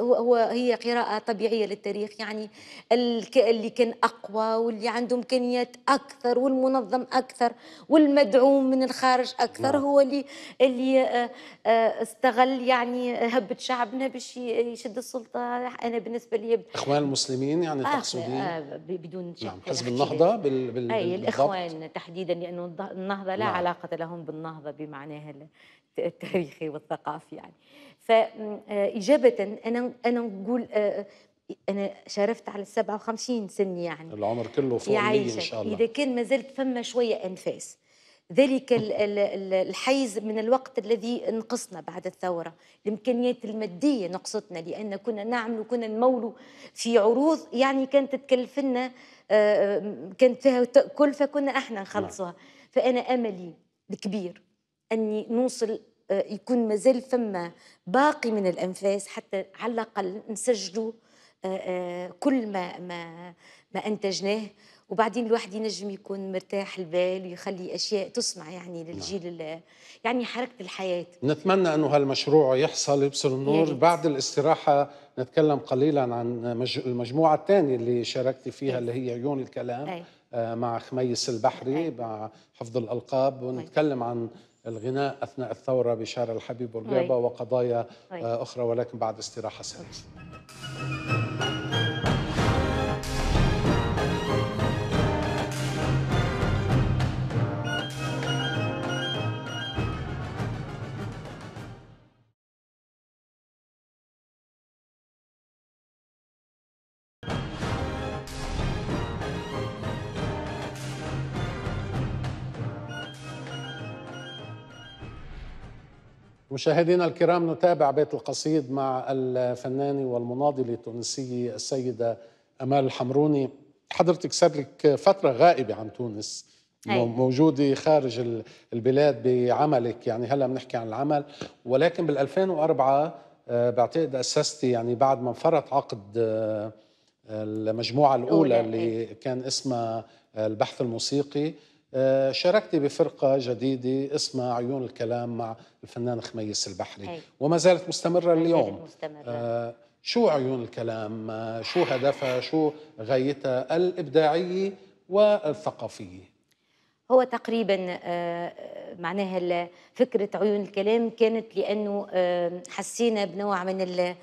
هو هي قراءه طبيعيه للتاريخ يعني اللي كان اقوى واللي عنده امكانيات اكثر والمنظم اكثر والمدعوم من الخارج اكثر نعم. هو اللي اللي آه، آه، استغل يعني هبه شعبنا باش يشد السلطه انا بالنسبه لي اخوان المسلمين يعني تقصدين آه بدون شك نعم حزب النهضه بال أي الإخوان تحديدا لأنه النهضة لا, لا نعم. علاقة لهم بالنهضة بمعناها التاريخي والثقافي يعني فإجابة آه، أنا أنا نقول آه، انا شرفت على 57 سن يعني العمر كله فوق يعيشك. ان شاء الله اذا كان ما زلت فما شويه انفاس ذلك [laughs] الحيز من الوقت الذي نقصنا بعد الثوره الامكانيات الماديه نقصتنا لان كنا نعمل وكنا نمولوا في عروض يعني كانت تكلفنا كانت فيها كلفه كنا احنا نعم. نخلصها فانا املي الكبير اني نوصل آه، يكون مازال فما باقي من الانفاس حتى على الاقل نسجلوا آه، آه، كل ما ما ما انتجناه وبعدين الواحد ينجم يكون مرتاح البال ويخلي اشياء تسمع يعني للجيل نعم. يعني حركه الحياه نتمنى انه هالمشروع يحصل يبصر النور بعد الاستراحه نتكلم قليلا عن المجموعه الثانيه اللي شاركتي فيها إيه. اللي هي عيون الكلام إيه. آه، مع خميس البحري إيه. مع حفظ الالقاب ونتكلم عن الغناء اثناء الثوره بشارع الحبيب والجابه وقضايا آه، اخرى ولكن بعد استراحه سريعه مشاهدينا الكرام نتابع بيت القصيد مع الفنانة والمناضلة التونسية السيدة أمال الحمروني حضرتك صار لك فترة غائبة عن تونس موجودة خارج البلاد بعملك يعني هلا بنحكي عن العمل ولكن بال 2004 آه، بعتقد أسستي يعني بعد ما انفرط عقد آه، المجموعة الأولى اللي كان اسمها البحث الموسيقي آه، شاركت بفرقة جديدة اسمها عيون الكلام مع الفنان خميس البحري أي. وما زالت مستمرة اليوم مستمرة. آه، شو عيون الكلام آه، شو هدفها شو غايتها الإبداعية والثقافية هو تقريبا معناها فكرة عيون الكلام كانت لأنه حسينا بنوع من ال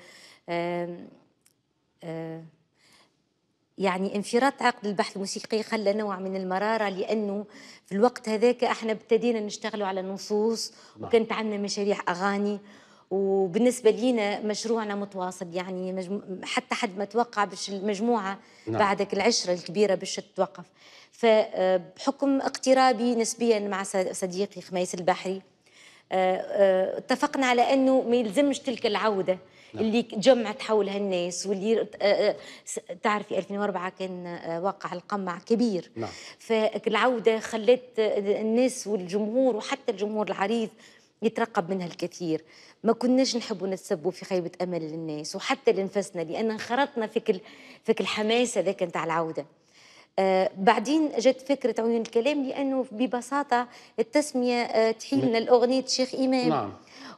يعني انفراد عقد البحث الموسيقي خلى نوع من المرارة لأنه في الوقت هذاك احنا ابتدينا نشتغلوا على نصوص نعم. وكانت عندنا مشاريع أغاني وبالنسبه لينا مشروعنا متواصل يعني حتى حد ما توقع باش المجموعه نعم. بعدك العشره الكبيره باش تتوقف فبحكم اقترابي نسبيا مع صديقي خميس البحري آه، آه، اتفقنا على انه ما يلزمش تلك العوده نعم. اللي جمعت حولها الناس واللي آه، آه، تعرفي 2004 كان آه، واقع القمع كبير نعم. فالعوده خلت الناس والجمهور وحتى الجمهور العريض يترقب منها الكثير ما كناش نحبوا نتسبوا في خيبة أمل للناس وحتى لنفسنا لأن انخرطنا في فيك الحماس هذاك نتاع العودة آه بعدين جت فكرة عيون الكلام لأنه ببساطة التسمية آه تحيلنا الأغنية نعم. شيخ إمام نعم.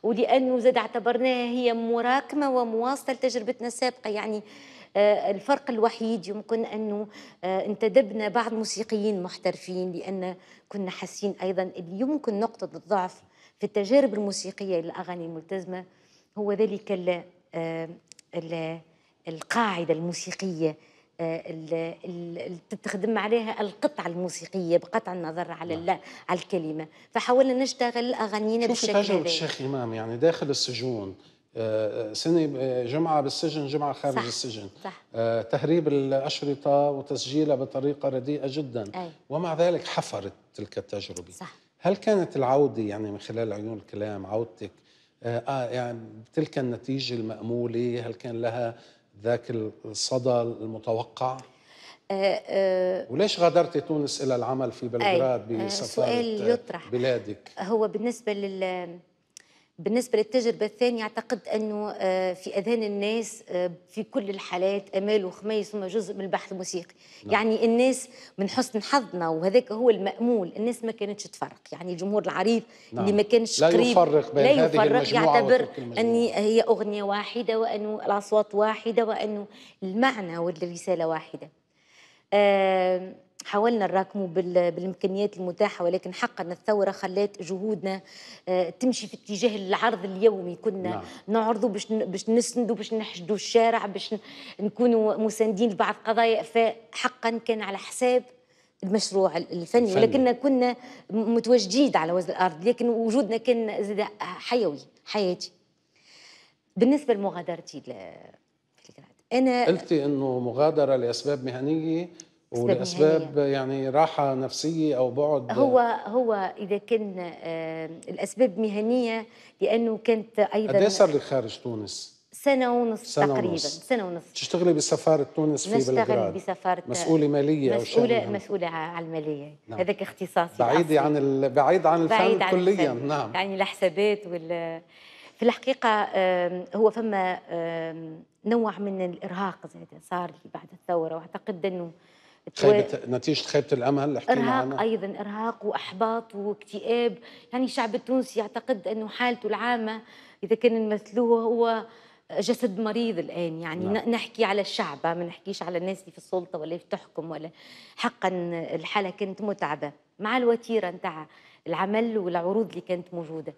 ولأنه زاد اعتبرناها هي مراكمة ومواصلة لتجربتنا السابقة يعني آه، الفرق الوحيد يمكن أنه آه، انتدبنا بعض موسيقيين محترفين لأن كنا حاسين أيضا اللي يمكن نقطة الضعف في التجارب الموسيقية للأغاني الملتزمة هو ذلك ال آه، القاعدة الموسيقية آه، اللي تخدم عليها القطعه الموسيقيه بقطع النظر على نعم. على الكلمه فحاولنا نشتغل اغانينا بشكل هذا تجربه الشيخ امام يعني داخل السجون آه، آه، سنة جمعة بالسجن جمعة خارج صح السجن صح تهريب الأشرطة وتسجيلها بطريقة رديئة جدا أي. ومع ذلك حفرت تلك التجربة صح هل كانت العودة يعني من خلال عيون الكلام عودتك آه يعني تلك النتيجة المأمولة هل كان لها ذاك الصدى المتوقع؟ آه،, أه وليش غادرت تونس الى العمل في بلغراد آه، بسفاره بلادك؟ هو بالنسبه لل بالنسبة للتجربة الثانية أعتقد أنه آه، في أذهان الناس آه، في كل الحالات أمال وخميس هما جزء من البحث الموسيقي نعم. يعني الناس من حسن حظنا وهذاك هو المأمول الناس ما كانتش تفرق يعني الجمهور العريض نعم. اللي ما كانش لا قريب يفرق بين لا يفرق يعتبر أن هي أغنية واحدة وأنه الأصوات واحدة وأنه المعنى والرسالة واحدة آه حاولنا نراكمه بالامكانيات المتاحه ولكن حقا الثوره خلات جهودنا آه، تمشي في اتجاه العرض اليومي كنا لا. نعم. نعرضوا باش باش نسندوا باش نحشدوا الشارع باش نكونوا مساندين لبعض قضايا فحقا كان على حساب المشروع الفني ولكن كنا متواجدين على وزن الارض لكن وجودنا كان زاد حيوي حياتي بالنسبه لمغادرتي ل... انا قلتي انه مغادره لاسباب مهنيه ولاسباب يعني راحه نفسيه او بعد هو هو اذا كان آه، الاسباب مهنيه لانه كانت ايضا قد ايش صار لك خارج تونس؟ سنة ونص سنة تقريبا ونص. سنة ونص تشتغلي بسفارة تونس في بلغراد نشتغل بسفارة مسؤولة مالية مسؤولة أو مسؤولة على المالية نعم. هذاك اختصاصي بعيد عن ال... بعيد عن الفن بعيد عن الفن. نعم يعني الحسابات وال في الحقيقة هو فما نوع من الإرهاق زاد صار لي بعد الثورة وأعتقد أنه خيبة نتيجة خيبة الأمل اللي حكينا إرهاق عنها. أيضا إرهاق وإحباط واكتئاب يعني الشعب التونسي يعتقد أنه حالته العامة إذا كان نمثلوه هو جسد مريض الآن يعني نعم. نحكي على الشعب ما نحكيش على الناس اللي في السلطة ولا في تحكم ولا حقا الحالة كانت متعبة مع الوتيرة نتاع العمل والعروض اللي كانت موجودة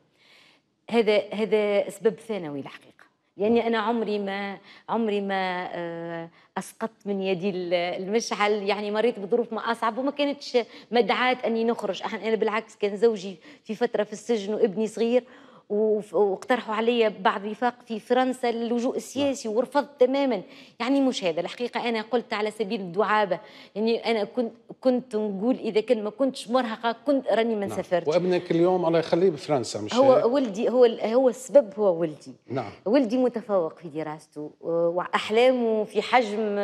هذا هذا سبب ثانوي الحقيقة يعني انا عمري ما عمري ما آه، اسقطت من يدي المشعل يعني مريت بظروف ما اصعب وما كانتش مدعاه اني نخرج انا بالعكس كان زوجي في فتره في السجن وابني صغير واقترحوا علي بعض رفاق في فرنسا للجوء نعم. السياسي ورفضت تماما يعني مش هذا الحقيقة أنا قلت على سبيل الدعابة يعني أنا كنت كنت نقول إذا كان ما كنتش مرهقة كنت راني ما نعم. سافرت وابنك اليوم الله يخليه بفرنسا مش هو هي. ولدي هو هو السبب هو ولدي نعم ولدي متفوق في دراسته وأحلامه في حجم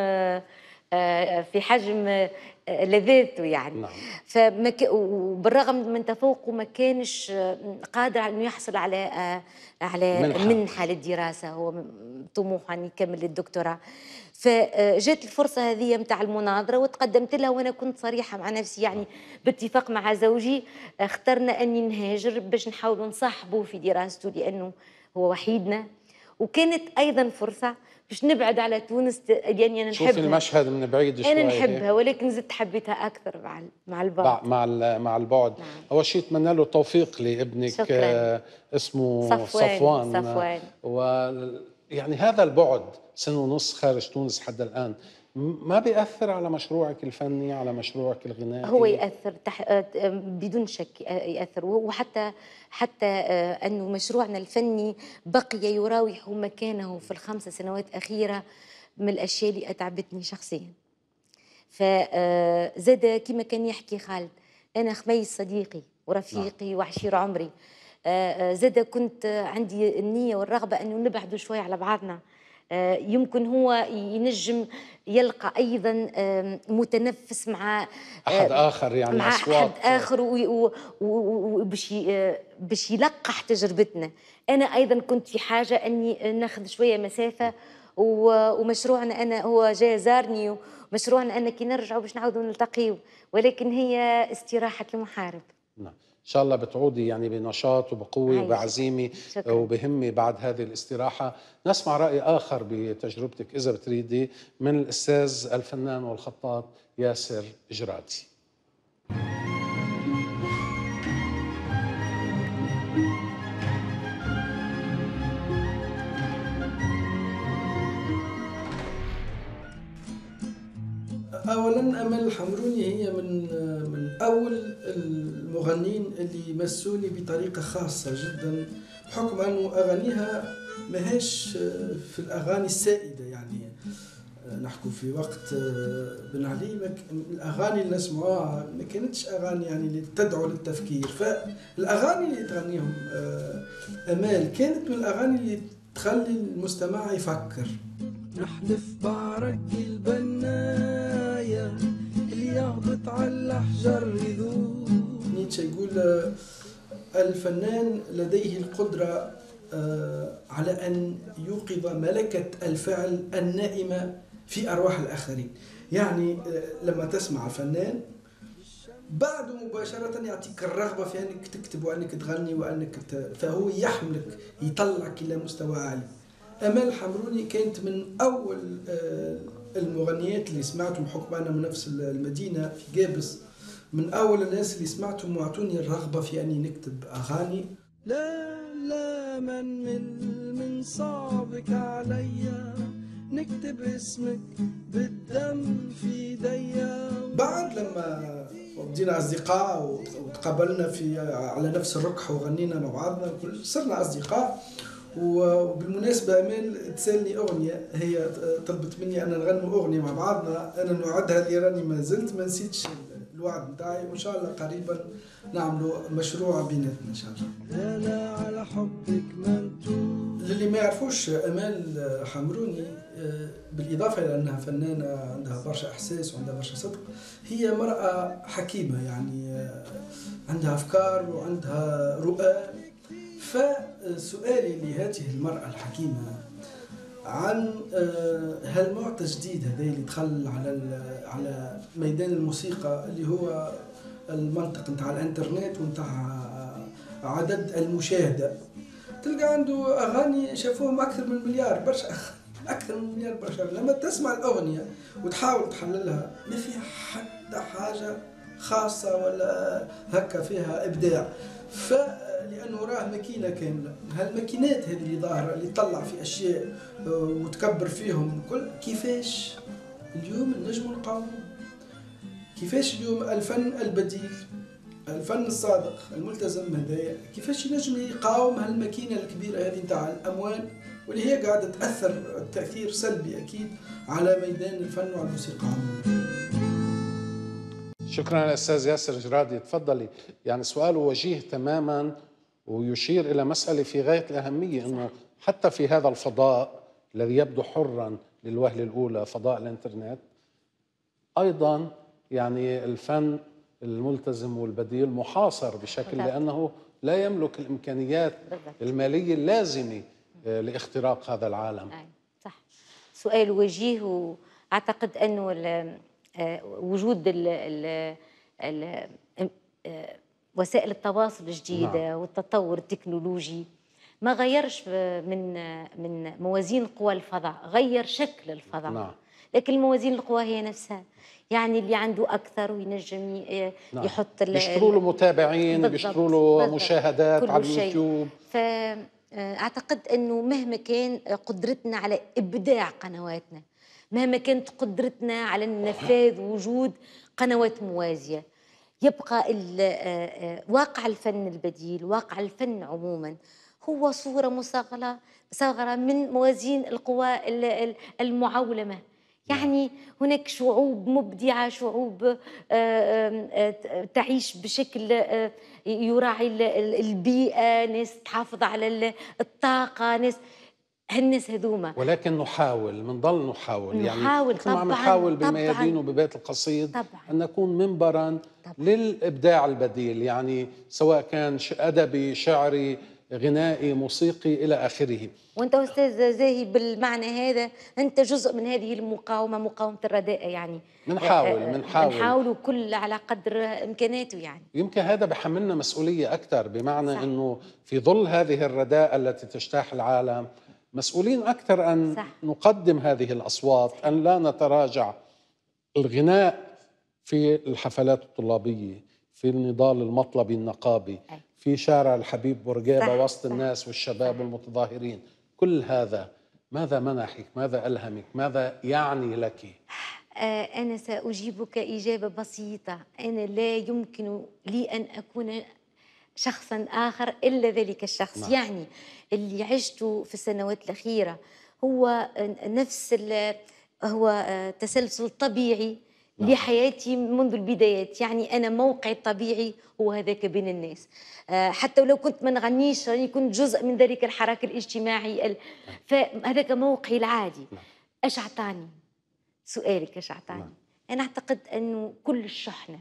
آه، في حجم آه، لذاته يعني نعم. فمك... وبالرغم من تفوقه ما كانش آه، قادر على انه يحصل على على منحه, منحة للدراسه هو طموحه ان يكمل الدكتوراه فجات الفرصه هذه نتاع المناظره وتقدمت لها وانا كنت صريحه مع نفسي يعني نعم. باتفاق مع زوجي اخترنا اني نهاجر باش نحاولوا نصاحبه في دراسته لانه هو وحيدنا وكانت ايضا فرصه باش نبعد على تونس يعني انا نحبها المشهد من بعيد شوي انا نحبها ولكن زدت حبيتها اكثر مع مع البعد مع مع البعد نعم. اول شيء اتمنى له التوفيق لابنك شكرا. آه، اسمه صفوان صفوان, صفوان. و يعني هذا البعد سنه ونص خارج تونس حتى الان ما بيأثر على مشروعك الفني على مشروعك الغنائي هو يأثر تح... بدون شك يأثر وحتى حتى آه، أنه مشروعنا الفني بقي يراوح مكانه في الخمس سنوات الأخيرة من الأشياء اللي أتعبتني شخصيا فزاد آه، كما كان يحكي خالد أنا خميس صديقي ورفيقي نعم. وعشير عمري آه، زاد كنت عندي النية والرغبة أنه نبعدوا شوي على بعضنا آه، يمكن هو ينجم يلقى ايضا متنفس مع آه، احد اخر يعني مع احد اخر وباش آه، باش يلقح تجربتنا انا ايضا كنت في حاجه اني ناخذ شويه مسافه ومشروعنا انا هو جا زارني ومشروعنا انا كي نرجعوا باش نعاودوا نلتقيو ولكن هي استراحه المحارب نعم ان شاء الله بتعودي يعني بنشاط وبقوه وبعزيمه وبهمه بعد هذه الاستراحه نسمع راي اخر بتجربتك اذا بتريدي من الاستاذ الفنان والخطاط ياسر جرادي أمل الحمروني هي من من أول المغنين اللي مسوني بطريقة خاصة جدا بحكم أنه أغانيها ماهيش في الأغاني السائدة يعني نحكو في وقت بن علي الاغاني اللي نسمعوها ما كانتش اغاني يعني اللي تدعو للتفكير فالاغاني اللي تغنيهم آه، امال كانت من الاغاني اللي تخلي المستمع يفكر نحلف بعرق البنايه يهبط على الحجر يذوب نيتشه يقول آه، الفنان لديه القدرة آه، على أن يوقظ ملكة الفعل النائمة في أرواح الآخرين يعني آه، لما تسمع فنان بعد مباشرة يعطيك الرغبة في أنك تكتب وأنك تغني وأنك ت... فهو يحملك يطلعك إلى مستوى عالي أمال حمروني كانت من أول المغنيات اللي سمعتهم بحكم انا من نفس المدينه في قابس من اول الناس اللي سمعتهم واعطوني الرغبه في اني نكتب اغاني لا لا من من من صعبك عليا نكتب اسمك بالدم في ديا بعد لما بدينا اصدقاء وتقابلنا في على نفس الركح وغنينا مع بعضنا صرنا اصدقاء وبالمناسبة أمال تسالني أغنية هي طلبت مني أن نغنوا أغنية مع بعضنا أنا نوعدها اللي راني ما زلت ما نسيتش الوعد نتاعي وإن شاء الله قريبا نعملوا مشروع بيناتنا إن شاء الله أنا على حبك للي ما يعرفوش أمال حمروني آه، بالإضافة إلى أنها فنانة عندها برشا إحساس وعندها برشا صدق هي مرأة حكيمة يعني آه، عندها أفكار وعندها رؤى فسؤالي لهذه المرأة الحكيمة عن هالمعطى آه، الجديد تجديد هذا اللي دخل على على ميدان الموسيقى اللي هو المنطق نتاع الانترنت ونتاع آه، عدد المشاهدة تلقى عنده أغاني شافوهم أكثر من مليار برشا أكثر من مليار برشا لما تسمع الأغنية وتحاول تحللها ما فيها حتى حاجة خاصة ولا هكا فيها إبداع ف انه راه ماكينه كامله هالماكينات هذه اللي ظاهره اللي تطلع في اشياء آه، وتكبر فيهم الكل كيفاش اليوم نجم نقاوم كيفاش اليوم الفن البديل الفن الصادق الملتزم هذايا كيفاش ينجم يقاوم هالماكينه الكبيره هذه نتاع الاموال واللي هي قاعده تاثر تاثير سلبي اكيد على ميدان الفن والموسيقى شكرا للاستاذ ياسر جرادي تفضلي يعني سؤال وجيه تماما ويشير إلى مسألة في غاية الأهمية أنه حتى في هذا الفضاء الذي يبدو حرا للوهلة الأولى فضاء الإنترنت أيضا يعني الفن الملتزم والبديل محاصر بشكل لأنه لا يملك الإمكانيات المالية اللازمة آه، لاختراق هذا العالم صح سؤال وجيه واعتقد انه آه، وجود ال ال ال آه، وسائل التواصل الجديدة نعم. والتطور التكنولوجي ما غيرش من من موازين قوى الفضاء غير شكل الفضاء نعم. لكن الموازين القوى هي نفسها يعني اللي عنده اكثر وينجم آه، نعم. يحط بيشتروا له متابعين بيشتروا له مشاهدات على اليوتيوب فأعتقد آه، انه مهما كان قدرتنا على ابداع قنواتنا مهما كانت قدرتنا على النفاذ وجود قنوات موازيه يبقى آه، آه، واقع الفن البديل واقع الفن عموما هو صورة مصغرة مصغرة من موازين القوى المعولمة نعم. يعني هناك شعوب مبدعة شعوب آه، تعيش بشكل يراعي البيئة ناس تحافظ على الطاقة ناس هالناس هذوما ولكن نحاول بنضل نحاول, نحاول يعني نحاول طبعا نحاول بميادين وببيت القصيد طبعا أن نكون منبرا طبعا للإبداع البديل يعني سواء كان أدبي شعري غنائي موسيقي إلى آخره وأنت أستاذ زاهي بالمعنى هذا أنت جزء من هذه المقاومة مقاومة الرداءة يعني بنحاول بنحاول آه، بنحاول وكل على قدر إمكاناته يعني يمكن هذا بحملنا مسؤولية أكثر بمعنى صح. أنه في ظل هذه الرداءة التي تجتاح العالم مسؤولين أكثر أن صح. نقدم هذه الأصوات أن لا نتراجع الغناء في الحفلات الطلابية في النضال المطلبي النقابي في شارع الحبيب بورقيبة وسط صح. الناس والشباب والمتظاهرين كل هذا ماذا منحك ماذا ألهمك ماذا يعني لك آه، أنا سأجيبك إجابة بسيطة أنا لا يمكن لي أن أكون شخصا آخر إلا ذلك الشخص نعم. يعني اللي عشته في السنوات الأخيرة هو نفس هو آه، تسلسل طبيعي نعم. لحياتي منذ البدايات يعني أنا موقعي الطبيعي هو هذاك بين الناس آه، حتى ولو كنت ما نغنيش يعني كنت جزء من ذلك الحراك الاجتماعي نعم. فهذاك موقعي العادي نعم. أش أعطاني سؤالك أش أعطاني نعم. أنا أعتقد أنه كل الشحنة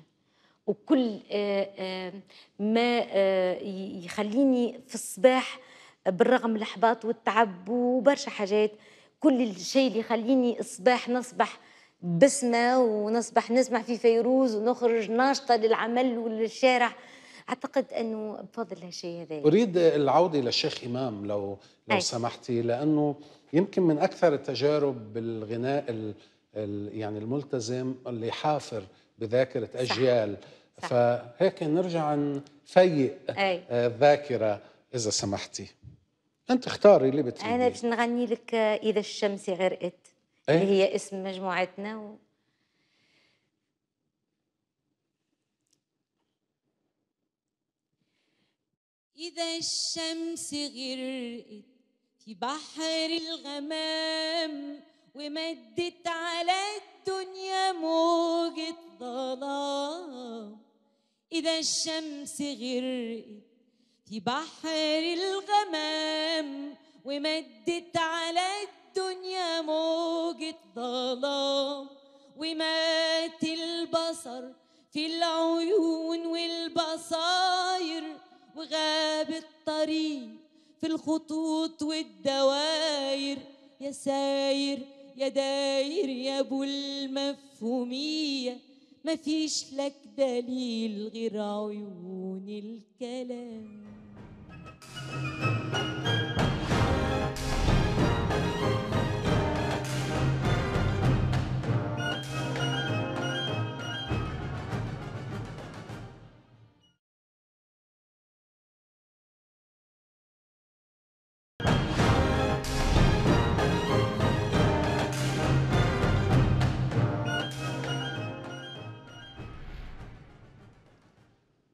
وكل آه، آه، ما آه، يخليني في الصباح بالرغم الاحباط والتعب وبرشا حاجات كل الشيء اللي يخليني الصباح نصبح بسمة ونصبح نسمع في فيروز ونخرج ناشطة للعمل وللشارع اعتقد انه بفضل هالشيء هذا اريد العوده الى الشيخ امام لو لو أي. سمحتي لانه يمكن من اكثر التجارب بالغناء يعني الملتزم اللي حافر بذاكره اجيال صح. فهيك نرجع نفيق أي. آه، الذاكره اذا سمحتي انت اختاري اللي بتريدي انا باش نغني لك اذا الشمس غرقت أي. اللي هي اسم مجموعتنا و... إذا الشمس غرقت في بحر الغمام ومدت على الدنيا موجة ظلام إذا الشمس غرقت في بحر الغمام ومدت على الدنيا موجة ظلام ومات البصر في العيون والبصاير وغاب الطريق في الخطوط والدواير يا ساير يا داير يا ابو المفهوميه مفيش لك دليل غير عيون الكلام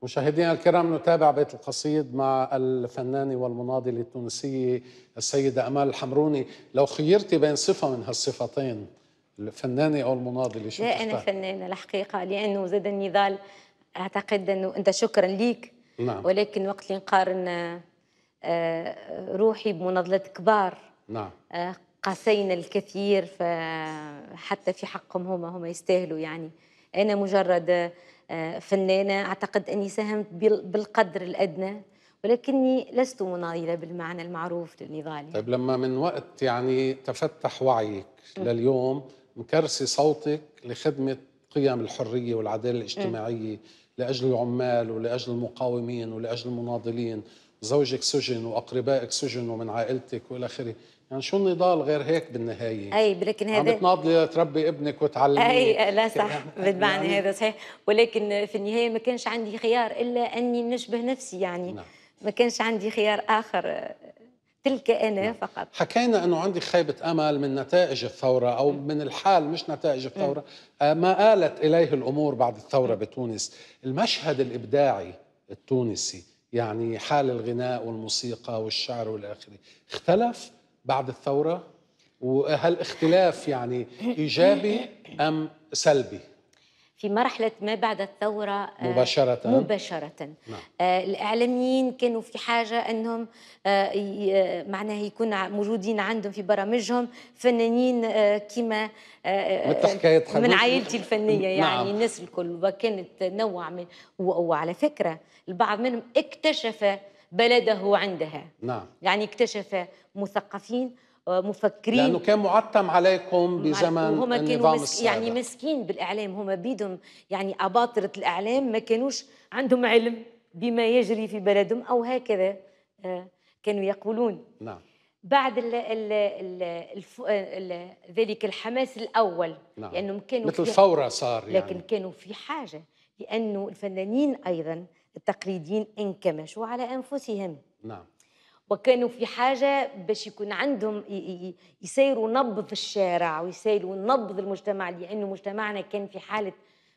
مشاهدينا الكرام نتابع بيت القصيد مع الفنانة والمناضلة التونسية السيدة أمال الحمروني لو خيرتي بين صفة من هالصفتين الفنانة أو المناضلة شو لا أنا فنانة الحقيقة لأنه زاد النضال أعتقد أنه أنت شكرا ليك نعم. ولكن وقت اللي نقارن آه، آه، روحي بمناضلة كبار نعم آه، قاسينا الكثير فحتى في حقهم هما هما يستاهلوا يعني أنا مجرد آه، فنانة أعتقد أني ساهمت بالقدر الأدنى ولكني لست مناضلة بالمعنى المعروف للنضال طيب لما من وقت يعني تفتح وعيك م. لليوم مكرسي صوتك لخدمة قيم الحرية والعدالة الاجتماعية م. لأجل العمال ولأجل المقاومين ولأجل المناضلين زوجك سجن وأقربائك سجن ومن عائلتك وإلى آخره يعني شو النضال غير هيك بالنهايه اي ولكن هذا عم تناضلي تربي ابنك وتعلمي اي لا صح بالمعنى يعني هذا صحيح ولكن في النهايه ما كانش عندي خيار الا اني نشبه نفسي يعني نعم. ما كانش عندي خيار اخر تلك انا نعم. فقط حكينا انه عندك خيبه امل من نتائج الثوره او م. نعم. من الحال مش نتائج نعم. الثوره م. آه، ما آلت اليه الامور بعد الثوره م. نعم. بتونس المشهد الابداعي التونسي يعني حال الغناء والموسيقى والشعر والى اخره اختلف بعد الثوره وهل اختلاف يعني ايجابي ام سلبي في مرحلة ما بعد الثورة آه، مباشرة مباشرة نعم. آه، الإعلاميين كانوا في حاجة أنهم آه، معناها يكون موجودين عندهم في برامجهم فنانين كما من عائلتي الفنية يعني نعم. الناس الكل وكانت نوع من وعلى فكرة البعض منهم اكتشف بلده عندها نعم يعني اكتشف مثقفين آه، مفكرين لانه كان معتم عليكم بزمن هم كانوا مسك يعني مسكين بالاعلام هم بيدهم يعني اباطره الاعلام ما كانوش عندهم علم بما يجري في بلدهم او هكذا آه، كانوا يقولون نعم بعد الـ الـ الـ الف... آه، الـ ذلك الحماس الاول نعم. لانهم كانوا مثل في... فوره صار يعني. لكن كانوا في حاجه لانه الفنانين ايضا التقليديين انكمشوا على انفسهم نعم وكانوا في حاجه باش يكون عندهم يسيروا نبض الشارع ويسيروا نبض المجتمع لانه مجتمعنا كان في حاله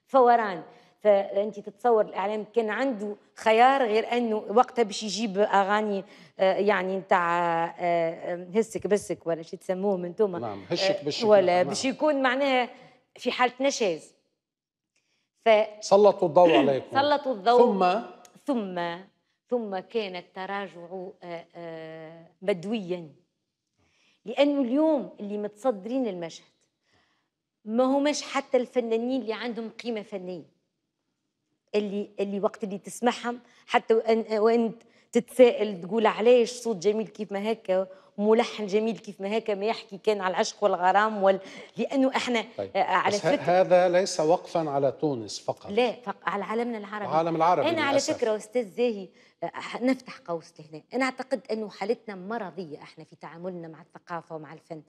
فوران فانت تتصور الاعلام كان عنده خيار غير انه وقتها باش يجيب اغاني آه، يعني نتاع آه، آه، هسك بسك ولا شو تسموهم انتم نعم هشك بشك ولا نعم. باش يكون معناها في حاله نشاز ف... سلطوا الضوء [coughs] عليكم سلطوا الضوء ثم ثم ثم كان التراجع آه، آه، بدويا لانه اليوم اللي متصدرين المشهد ما هماش حتى الفنانين اللي عندهم قيمه فنيه اللي اللي وقت اللي تسمعهم حتى وان وانت تتساءل تقول علاش صوت جميل كيف ما هكا ملحن جميل كيف ما هيك ما يحكي كان على العشق والغرام وال... لانه احنا طيب. آه، آه، على فكره هذا ليس وقفا على تونس فقط لا فق... على عالمنا العربي العالم العربي انا على فكره استاذ زاهي آه، نفتح قوس لهنا انا اعتقد انه حالتنا مرضيه احنا في تعاملنا مع الثقافه ومع الفن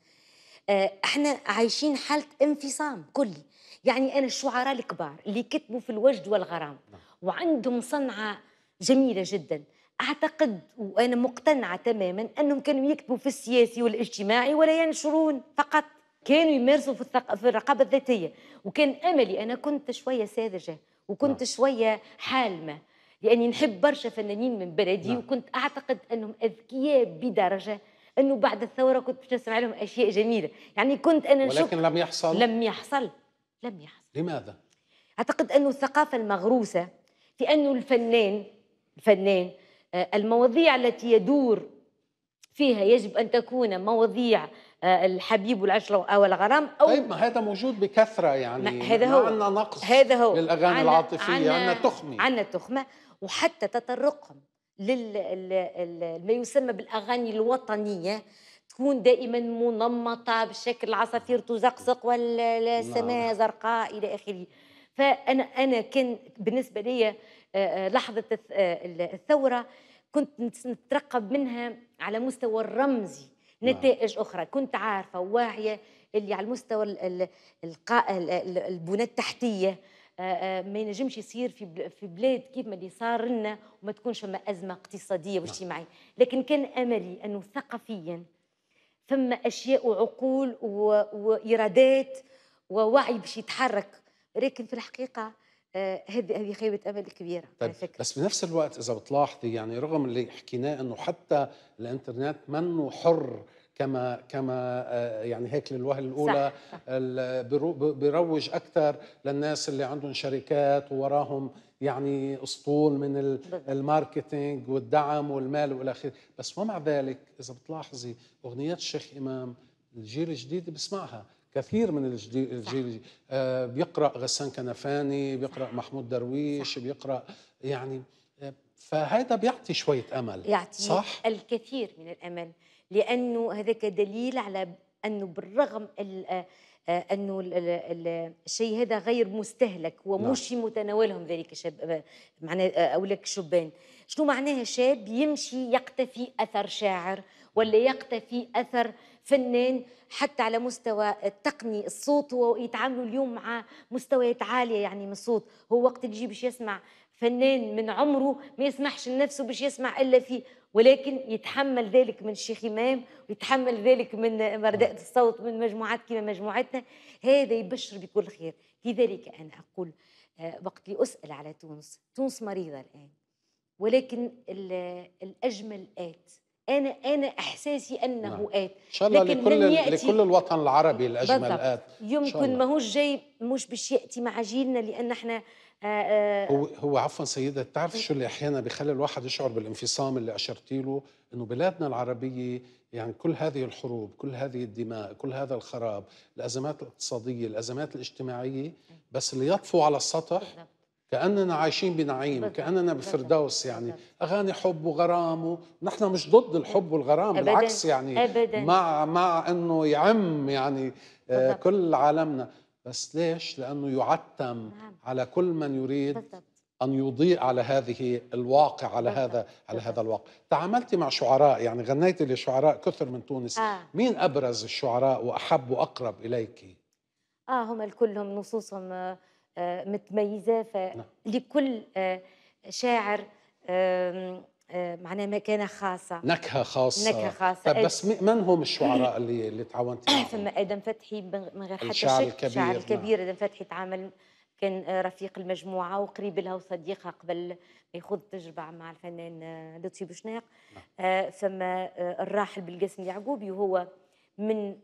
احنا عايشين حاله انفصام كلي يعني انا الشعراء الكبار اللي كتبوا في الوجد والغرام نعم. وعندهم صنعه جميله جدا اعتقد وانا مقتنعه تماما انهم كانوا يكتبوا في السياسي والاجتماعي ولا ينشرون فقط كانوا يمارسوا في, الثق... في الرقابه الذاتيه وكان املي انا كنت شويه ساذجه وكنت لا. نعم. شويه حالمه لاني نحب برشا فنانين من بلدي لا. نعم. وكنت اعتقد انهم اذكياء بدرجه انه بعد الثوره كنت باش نسمع لهم اشياء جميله يعني كنت انا نشوف ولكن لم يحصل لم يحصل لم يحصل لماذا اعتقد انه الثقافه المغروسه في انه الفنان الفنان آه، المواضيع التي يدور فيها يجب ان تكون مواضيع آه، الحبيب والعشرة أو الغرام أو طيب ما هذا موجود بكثرة يعني هذا هو عندنا نقص هذا هو للأغاني عنا العاطفية عندنا تخمة عندنا تخمة وحتى تطرقهم لما يسمى بالأغاني الوطنية تكون دائما منمطة بشكل العصافير تزقزق والسماء نعم. زرقاء إلى آخره فأنا أنا كان بالنسبة لي آه، آه، لحظه آه، الثوره كنت نترقب منها على مستوى الرمزي نعم. نتائج اخرى كنت عارفه وواعية اللي على المستوى البنى التحتيه ما ينجمش يصير في في بلاد كيف ما اللي صار لنا وما تكونش فما ازمه اقتصاديه نعم. واجتماعيه لكن كان املي انه ثقافيا فما اشياء وعقول وارادات ووعي باش يتحرك لكن في الحقيقه آه، هذه هذه خيبه امل كبيره طيب بس بنفس الوقت اذا بتلاحظي يعني رغم اللي حكيناه انه حتى الانترنت منه حر كما كما آه، يعني هيك للوهله الاولى بروج اكثر للناس اللي عندهم شركات ووراهم يعني اسطول من الماركتينج والدعم والمال والى اخره بس ومع ذلك اذا بتلاحظي اغنيات الشيخ امام الجيل الجديد بسمعها كثير من الجيل آه بيقرا غسان كنفاني بيقرا محمود درويش صح. بيقرا يعني آه، فهذا بيعطي شويه امل يعطي صح الكثير من الامل لانه هذاك دليل على انه بالرغم آه، آه، انه الشيء هذا غير مستهلك ومش نعم. في متناولهم ذلك شاب معناه اولك شبان شنو معناها شاب يمشي يقتفي اثر شاعر ولا نعم. يقتفي اثر فنان حتى على مستوى التقني الصوت ويتعاملوا اليوم مع مستويات عاليه يعني من الصوت هو وقت اللي يجي باش يسمع فنان من عمره ما يسمحش لنفسه باش يسمع الا فيه ولكن يتحمل ذلك من الشيخ امام ويتحمل ذلك من مرداء نعم. الصوت من مجموعات كما مجموعتنا هذا يبشر بكل خير لذلك انا اقول آه، وقت اسال على تونس تونس مريضه الان ولكن الاجمل ات انا انا احساسي انه نعم. ات ان شاء الله لكن لكل من يأتي لكل الوطن العربي الاجمل بالضبط. ات يمكن هوش جاي مش باش ياتي مع جيلنا لان احنا آه, آه، هو هو عفوا سيده تعرف شو اللي احيانا بيخلي الواحد يشعر بالانفصام اللي اشرتي له انه بلادنا العربيه يعني كل هذه الحروب كل هذه الدماء كل هذا الخراب الازمات الاقتصاديه الازمات الاجتماعيه بس اللي يطفو على السطح بالضبط. كاننا عايشين بنعيم كاننا بفردوس يعني اغاني حب وغرام ونحن مش ضد الحب والغرام أبداً. بالعكس يعني مع مع انه يعم يعني آه، كل عالمنا بس ليش لانه يعتم نعم. على كل من يريد بالضبط. ان يضيء على هذه الواقع على هذا على هذا الواقع تعاملتي مع شعراء يعني غنيتي لشعراء كثر من تونس آه. مين ابرز الشعراء واحب واقرب اليك اه هم الكلهم نصوصهم آه آه، متميزه فلكل نعم. آه، شاعر آه، معناها مكانة خاصة نكهة خاصة نكهة خاصة طيب بس من هم الشعراء اللي اللي تعاونتي معهم؟ فما آدم فتحي من غير حتى الشعر الكبير الشعر نعم. الكبير آدم فتحي تعامل كان رفيق المجموعة وقريب لها وصديقها قبل ما يخوض التجربة مع الفنان لطفي بوشناق نعم. فما الراحل بالقاسم يعقوبي وهو من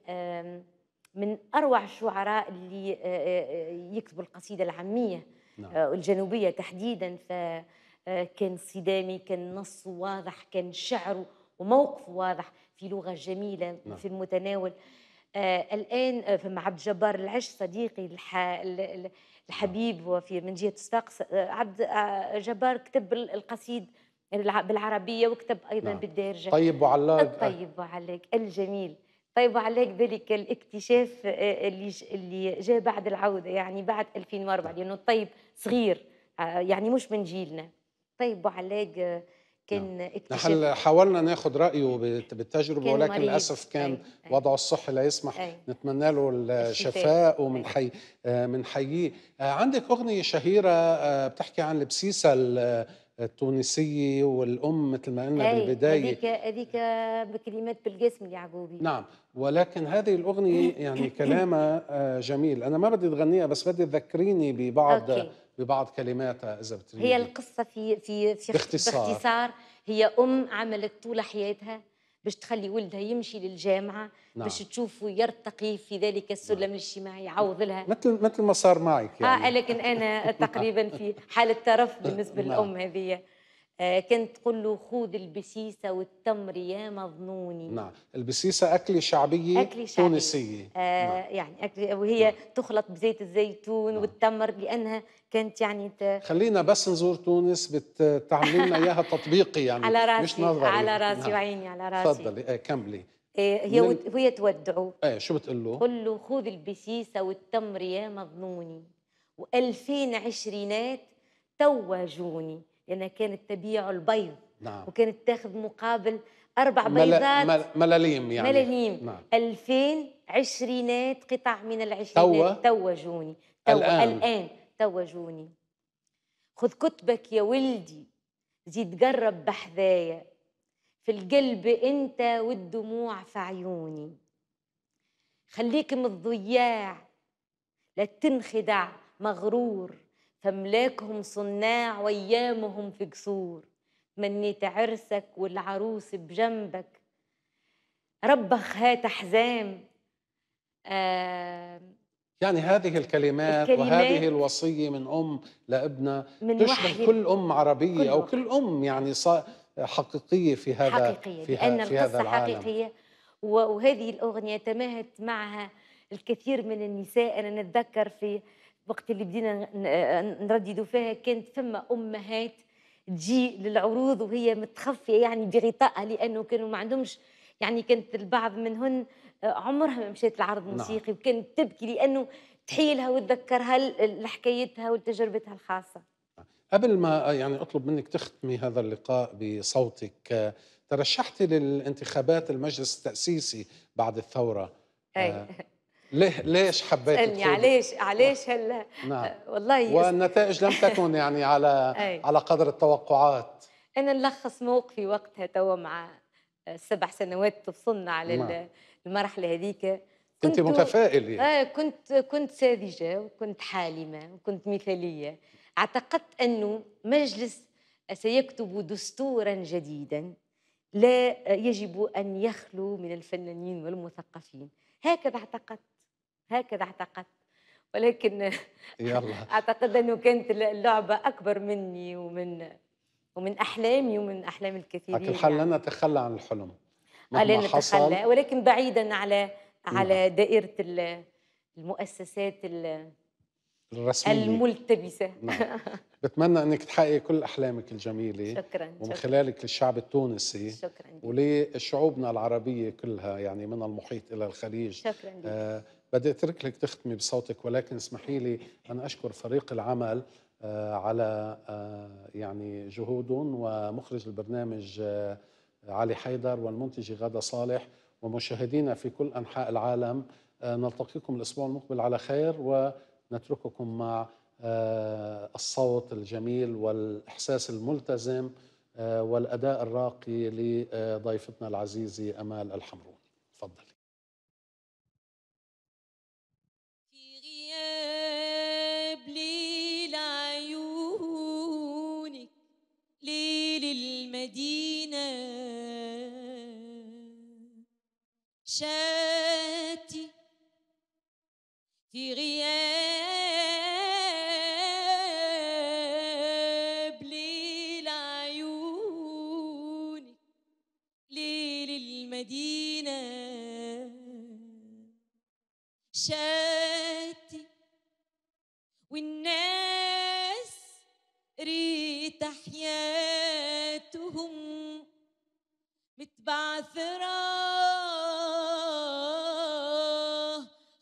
من اروع الشعراء اللي آه، آه، آه، يكتب القصيده العاميه نعم. الجنوبيه تحديدا فكان صدامي كان نص واضح كان شعره وموقف واضح في لغه جميله نعم. في المتناول الان فما عبد الجبار العش صديقي الحبيب نعم. وفي من جهه صفاقس عبد جبار كتب القصيد بالعربيه وكتب ايضا نعم. بالدارجه طيب وعلاق الطيب وعلاق الجميل طيب وعليك ذلك الاكتشاف آه، اللي اللي جاء بعد العوده يعني بعد 2004 لانه الطيب صغير آه، يعني مش من جيلنا طيب وعليك آه، كان نعم. اكتشاف نحن حاولنا ناخذ رايه بالتجربه ولكن للاسف كان وضعه الصحي لا يسمح أي. نتمنى له الشفاء ومن حي من حييه عندك اغنيه شهيره بتحكي عن البسيسه التونسيه والام مثل ما قلنا بالبدايه هذيك هذيك بكلمات بالجسم اليعقوبي نعم ولكن هذه الاغنيه [coughs] يعني كلامها آه، جميل انا ما بدي تغنيها بس بدي تذكريني ببعض أوكي. ببعض كلماتها اذا بتريد هي القصه في في في باختصار, باختصار هي ام عملت طول حياتها باش تخلي ولدها يمشي للجامعه نعم. باش تشوفه يرتقي في ذلك السلم نعم. الاجتماعي يعوض لها مثل مثل ما صار معك آه، يعني. اه لكن انا [laughs] تقريبا في حاله ترف بالنسبه نعم. للام هذه آه، كنت تقول له خذ البسيسه والتمر يا مظنوني نعم البسيسه اكله شعبيه أكلي شعبي. تونسيه آه نعم. يعني أكلي وهي نعم. تخلط بزيت الزيتون نعم. والتمر لانها كانت يعني ت... خلينا بس نزور تونس بتعملي لنا اياها تطبيقي يعني على راسي مش نظري على راسي نعم. وعيني على راسي تفضلي آه كملي آه، هي من... وهي تودعه ايه شو بتقول له؟ قل له خذ البسيسه والتمر يا مظنوني و والفين عشرينات توجوني لأنها كانت تبيع البيض نعم. وكانت تاخذ مقابل أربع مل... بيضات مل... ملاليم يعني ملاليم نعم. 2000 عشرينات قطع من العشرينات توا جوني تو الآن, الآن توا جوني خذ كتبك يا ولدي زيد قرب بحذايا في القلب انت والدموع في عيوني خليك من الضياع لا تنخدع مغرور فملاكهم صناع وايامهم في جسور منيت عرسك والعروس بجنبك ربخ هات حزام آه يعني هذه الكلمات, الكلمات وهذه الوصية من أم لابنة من تشبه كل أم عربية كل أو كل أم يعني حقيقية في هذا حقيقية في, لأن في هذا العالم حقيقية وهذه الأغنية تماهت معها الكثير من النساء أنا نتذكر في وقت اللي بدينا آه، نرددوا فيها كانت ثم امهات تجي للعروض وهي متخفيه يعني بغطائها لانه كانوا ما عندهمش يعني كانت البعض منهن آه، عمرها ما مشات لعرض نعم. موسيقي وكانت تبكي لانه تحيلها وتذكرها لحكايتها وتجربتها الخاصه. قبل ما آه، يعني اطلب منك تختمي هذا اللقاء بصوتك ترشحتي للانتخابات المجلس التاسيسي بعد الثوره. أي. ليه ليش حبيت تدخلي؟ علاش علاش هلا نعم والله يس... والنتائج لم تكن يعني على [laughs] على قدر التوقعات انا نلخص موقفي وقتها توا مع السبع سنوات تفصلنا على نعم. المرحله هذيك كنت متفائلة آه كنت كنت ساذجة وكنت حالمة وكنت مثالية اعتقدت أنه مجلس سيكتب دستورا جديدا لا يجب أن يخلو من الفنانين والمثقفين هكذا اعتقدت هكذا اعتقدت ولكن [laughs] يلا. اعتقد انه كانت اللعبه اكبر مني ومن ومن احلامي ومن احلام الكثيرين لكن يعني. لن نتخلى عن الحلم آه، مهما حصل ولكن بعيدا على على دائره المؤسسات الرسمية الملتبسة نعم. [laughs] بتمنى أنك تحققي كل أحلامك الجميلة شكرا ومن خلالك للشعب التونسي شكرا ولشعوبنا العربية كلها يعني من المحيط إلى الخليج شكرا آه بدي اترك لك تختمي بصوتك ولكن اسمحي لي ان اشكر فريق العمل آه، على آه، يعني جهودهم ومخرج البرنامج آه، علي حيدر والمنتجة غادة صالح ومشاهدينا في كل أنحاء العالم نلتقيكم الأسبوع المقبل على خير ونترككم مع الصوت الجميل والإحساس الملتزم والأداء الراقي لضيفتنا العزيزة أمال الحمرون تفضل بليل عيونك ليل المدينة شاتي في غياب عثرة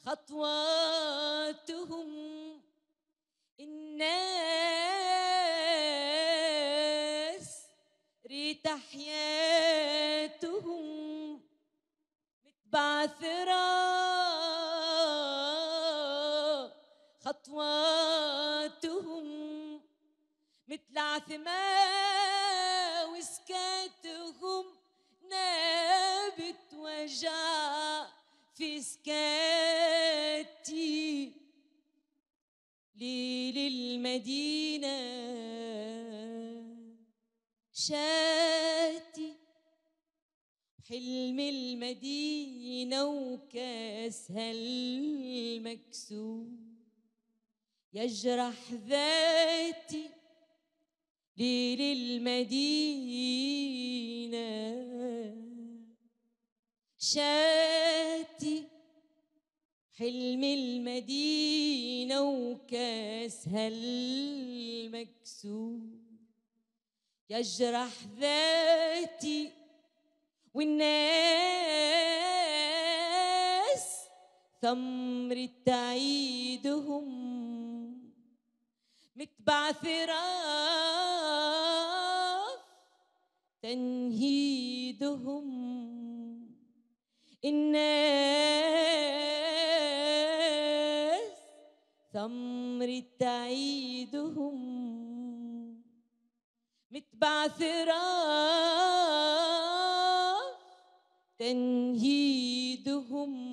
خطواتهم الناس ريت حياتهم متبعثرة خطواتهم مثل عثمان في سكاتي ليل المدينة شاتي حلم المدينة وكاسها المكسور يجرح ذاتي ليل المدينه شاتي حلم المدينة وكاسها المكسور يجرح ذاتي والناس ثمرة تعيدهم متبعثرة تنهيدهم الناس ثمرة عيدهم متبعثرة تنهيدهم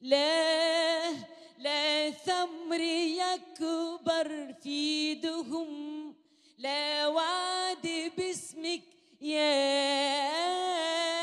لا لا ثمر يكبر في دهم لا وعد باسمك يا